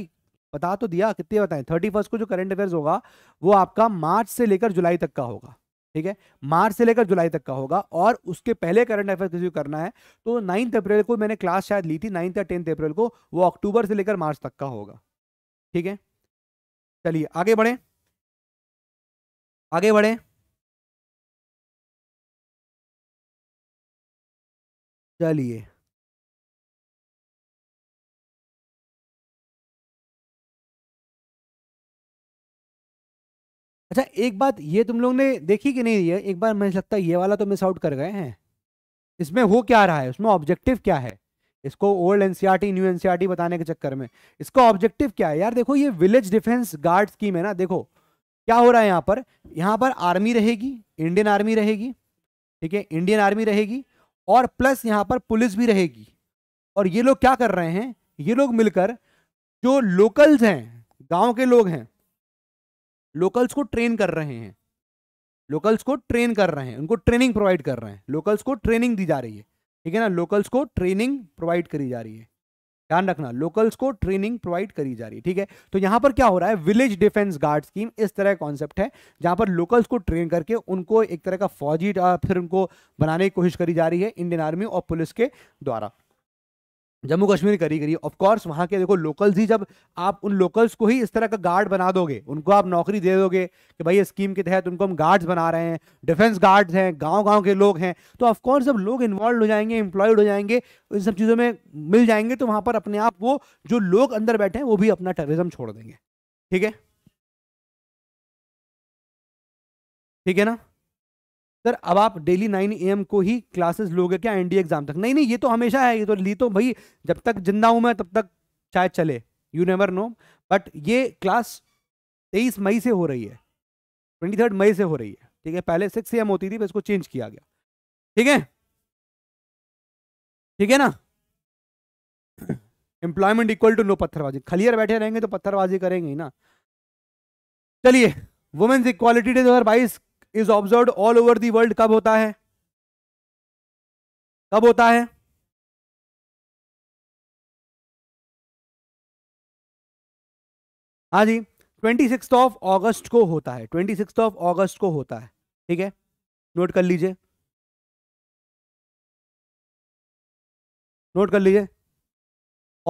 बता तो दिया कितने बताएं थर्टी फर्स्ट को जो करंट अफेयर्स होगा वो आपका मार्च से लेकर जुलाई तक का होगा ठीक है मार्च से लेकर जुलाई तक का होगा और उसके पहले करंट अफेयर्स किसी को करना है तो नाइन्थ अप्रैल को मैंने क्लास शायद ली थी नाइन्थ या टेंथ अप्रैल को वो अक्टूबर से लेकर मार्च तक का होगा ठीक है चलिए आगे बढ़े आगे बढ़े चलिए अच्छा एक बात ये तुम लोग ने देखी कि नहीं ये एक बार मुझे लगता है ये वाला तो मिस आउट कर गए हैं इसमें हो क्या रहा है उसमें ऑब्जेक्टिव क्या है इसको ओल्ड एनसीआरटी न्यू एनसीआरटी बताने के चक्कर में इसका ऑब्जेक्टिव क्या है यार देखो ये विलेज डिफेंस गार्ड स्कीम है ना देखो क्या हो रहा है यहाँ पर यहाँ पर आर्मी रहेगी इंडियन आर्मी रहेगी ठीक है इंडियन आर्मी रहेगी और प्लस यहाँ पर पुलिस भी रहेगी और ये लोग क्या कर रहे हैं ये लोग मिलकर जो लोकल्स हैं गांव के लोग हैं लोकल्स को ट्रेन कर रहे हैं लोकल्स को ट्रेन कर रहे हैं उनको ट्रेनिंग प्रोवाइड कर रहे हैं लोकल्स को ट्रेनिंग दी जा रही है ठीक है ना लोकल्स को ट्रेनिंग प्रोवाइड करी जा रही है ध्यान रखना लोकल्स को ट्रेनिंग प्रोवाइड करी जा रही है ठीक है तो यहां पर क्या हो रहा है विलेज डिफेंस गार्ड स्कीम इस तरह कॉन्सेप्ट है जहां पर लोकल्स को ट्रेन करके उनको एक तरह का फौजी फिर उनको बनाने की कोशिश करी जा रही है इंडियन आर्मी और पुलिस के द्वारा जम्मू कश्मीर करी करी ऑफकोर्स वहाँ के देखो लोकल्स ही जब आप उन लोकल्स को ही इस तरह का गार्ड बना दोगे उनको आप नौकरी दे दोगे कि भाई स्कीम के तहत उनको हम गार्ड्स बना रहे हैं डिफेंस गार्ड्स हैं गांव गांव के लोग हैं तो ऑफकोर्स जब लोग इन्वॉल्व हो जाएंगे एम्प्लॉयड हो जाएंगे तो इन सब चीज़ों में मिल जाएंगे तो वहाँ पर अपने आप वो जो लोग अंदर बैठे हैं वो भी अपना टेररिज्म छोड़ देंगे ठीक है ठीक है ना सर अब आप डेली नाइन ए को ही क्लासेस लोगे क्या एनडीए एग्जाम तक नहीं नहीं ये तो हमेशा है ये तो ली तो भाई जब तक जिंदा हूं मैं तब तक शायद चले यू नेवर नो बट ये क्लास तेईस मई से हो रही है ट्वेंटी थर्ड मई से हो रही है ठीक है पहले सिक्स एम होती थी फिर इसको चेंज किया गया ठीक है ठीक है ना एम्प्लॉयमेंट इक्वल टू नो पत्थरबाजी खलियर बैठे रहेंगे तो पत्थरबाजी करेंगे ना चलिए वुमेन्स इक्वालिटी डे दो is observe all over the world कब होता है कब होता है हाँ जी ट्वेंटी सिक्स ऑफ ऑगस्ट को होता है ट्वेंटी सिक्स ऑफ ऑगस्ट को होता है ठीक है नोट कर लीजिए नोट कर लीजिए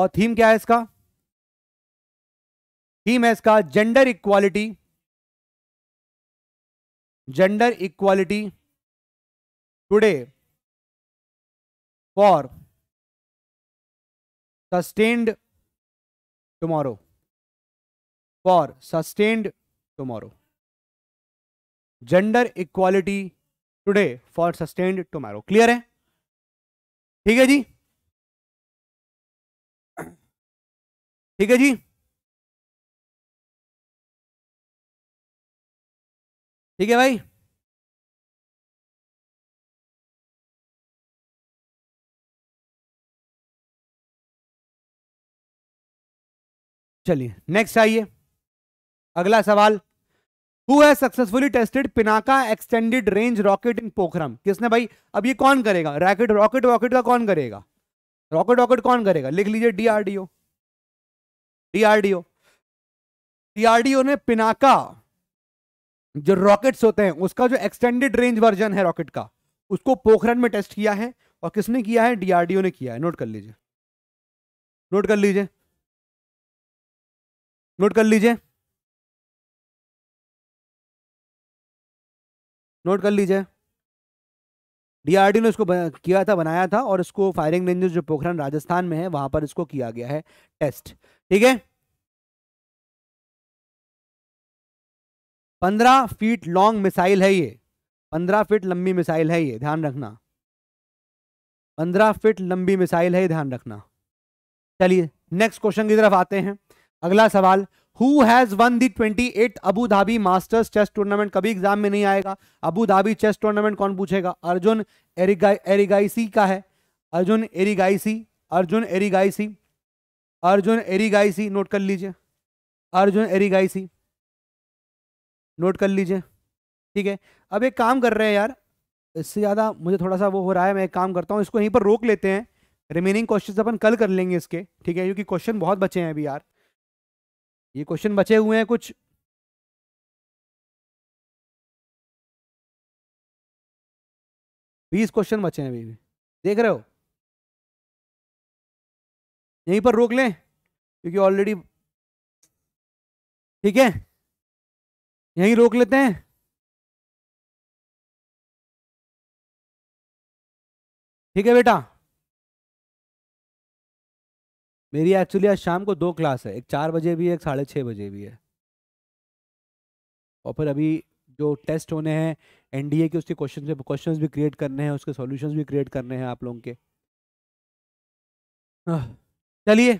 और थीम क्या है इसका थीम है इसका gender equality gender equality today for sustained tomorrow for sustained tomorrow gender equality today for sustained tomorrow clear है ठीक है जी ठीक है जी ठीक है भाई चलिए नेक्स्ट आइए अगला सवाल हु है successfully tested Pinaka extended range rocket in Pokhran किसने भाई अब ये कौन करेगा रॉकेट रॉकेट रॉकेट का कौन करेगा रॉकेट रॉकेट कौन करेगा लिख लीजिए डीआरडीओ डीआरडीओ डीआरडीओ ने पिनाका जो रॉकेट्स होते हैं उसका जो एक्सटेंडेड रेंज वर्जन है रॉकेट का उसको पोखरण में टेस्ट किया है और किसने किया है डीआरडीओ ने किया है नोट कर लीजिए नोट कर लीजिए नोट कर लीजिए नोट कर लीजिए डीआरडीओ ने इसको किया था बनाया था और इसको फायरिंग रेंजेस जो पोखरण राजस्थान में है वहां पर इसको किया गया है टेस्ट ठीक है पंद्रह फीट लॉन्ग मिसाइल है ये पंद्रह फीट लंबी मिसाइल है ये ध्यान रखना पंद्रह फीट लंबी मिसाइल है ध्यान रखना चलिए नेक्स्ट क्वेश्चन की तरफ आते हैं अगला सवाल who has won the twenty eight Abu Dhabi masters chess tournament कभी एग्जाम में नहीं आएगा अबू धाबी चेस टूर्नामेंट कौन पूछेगा अर्जुन एरिगाइसी का है अर्जुन एरिगाइसी अर्जुन एरिगाइसी अर्जुन एरिगाइसी नोट कर लीजिए अर्जुन एरिगाइसी नोट कर लीजिए ठीक है अब एक काम कर रहे हैं यार इससे ज़्यादा मुझे थोड़ा सा वो हो रहा है मैं एक काम करता हूँ इसको यहीं पर रोक लेते हैं रिमेनिंग क्वेश्चन अपन कल कर लेंगे इसके ठीक है क्योंकि क्वेश्चन बहुत बचे हैं अभी यार ये क्वेश्चन बचे हुए हैं कुछ बीस क्वेश्चन बचे हैं अभी देख रहे हो यहीं पर रोक लें क्योंकि ऑलरेडी ठीक है यहीं रोक लेते हैं ठीक है बेटा मेरी एक्चुअली आज शाम को दो क्लास है एक चार बजे भी है एक साढ़े छः बजे भी है और फिर अभी जो टेस्ट होने हैं एनडीए के उसके क्वेश्चन क्वेश्चंस भी क्रिएट करने हैं उसके सॉल्यूशंस भी क्रिएट करने हैं आप लोगों के चलिए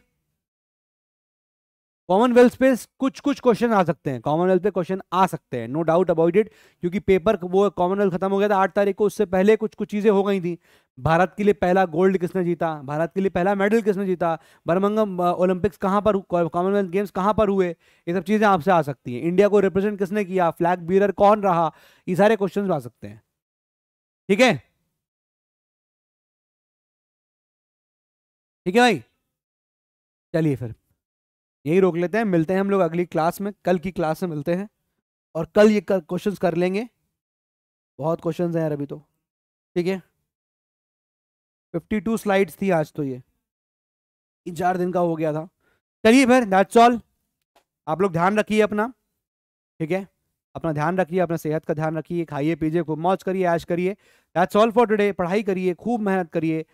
कॉमनवेल्थ पे कुछ कुछ क्वेश्चन आ सकते हैं कॉमनवेल्थ पे क्वेश्चन आ सकते हैं नो डाउट अबाउट इट क्योंकि पेपर वो कॉमनवेल्थ खत्म हो गया था आठ तारीख को उससे पहले कुछ कुछ चीज़ें हो गई थी भारत के लिए पहला गोल्ड किसने जीता भारत के लिए पहला मेडल किसने जीता बर्मंगम ओलंपिक्स कहाँ पर कॉमनवेल्थ गेम्स कहाँ पर हुए ये सब चीज़ें आपसे आ सकती हैं इंडिया को रिप्रेजेंट किसने किया फ्लैग बीरर कौन रहा ये सारे क्वेश्चन आ सकते हैं ठीक है ठीक है भाई चलिए फिर यही रोक लेते हैं मिलते हैं हम लोग अगली क्लास में कल की क्लास में मिलते हैं और कल ये क्वेश्चंस कर लेंगे बहुत क्वेश्चंस हैं यार अभी तो ठीक है फिफ्टी टू स्लाइड्स थी आज तो ये तीन चार दिन का हो गया था चलिए फिर दैट्स ऑल आप लोग ध्यान रखिए अपना ठीक है अपना ध्यान रखिए अपना सेहत का ध्यान रखिए खाइए पीजिए खूब मौज करिए ऐश करिए दैट्स ऑल फॉर टुडे पढ़ाई करिए खूब मेहनत करिए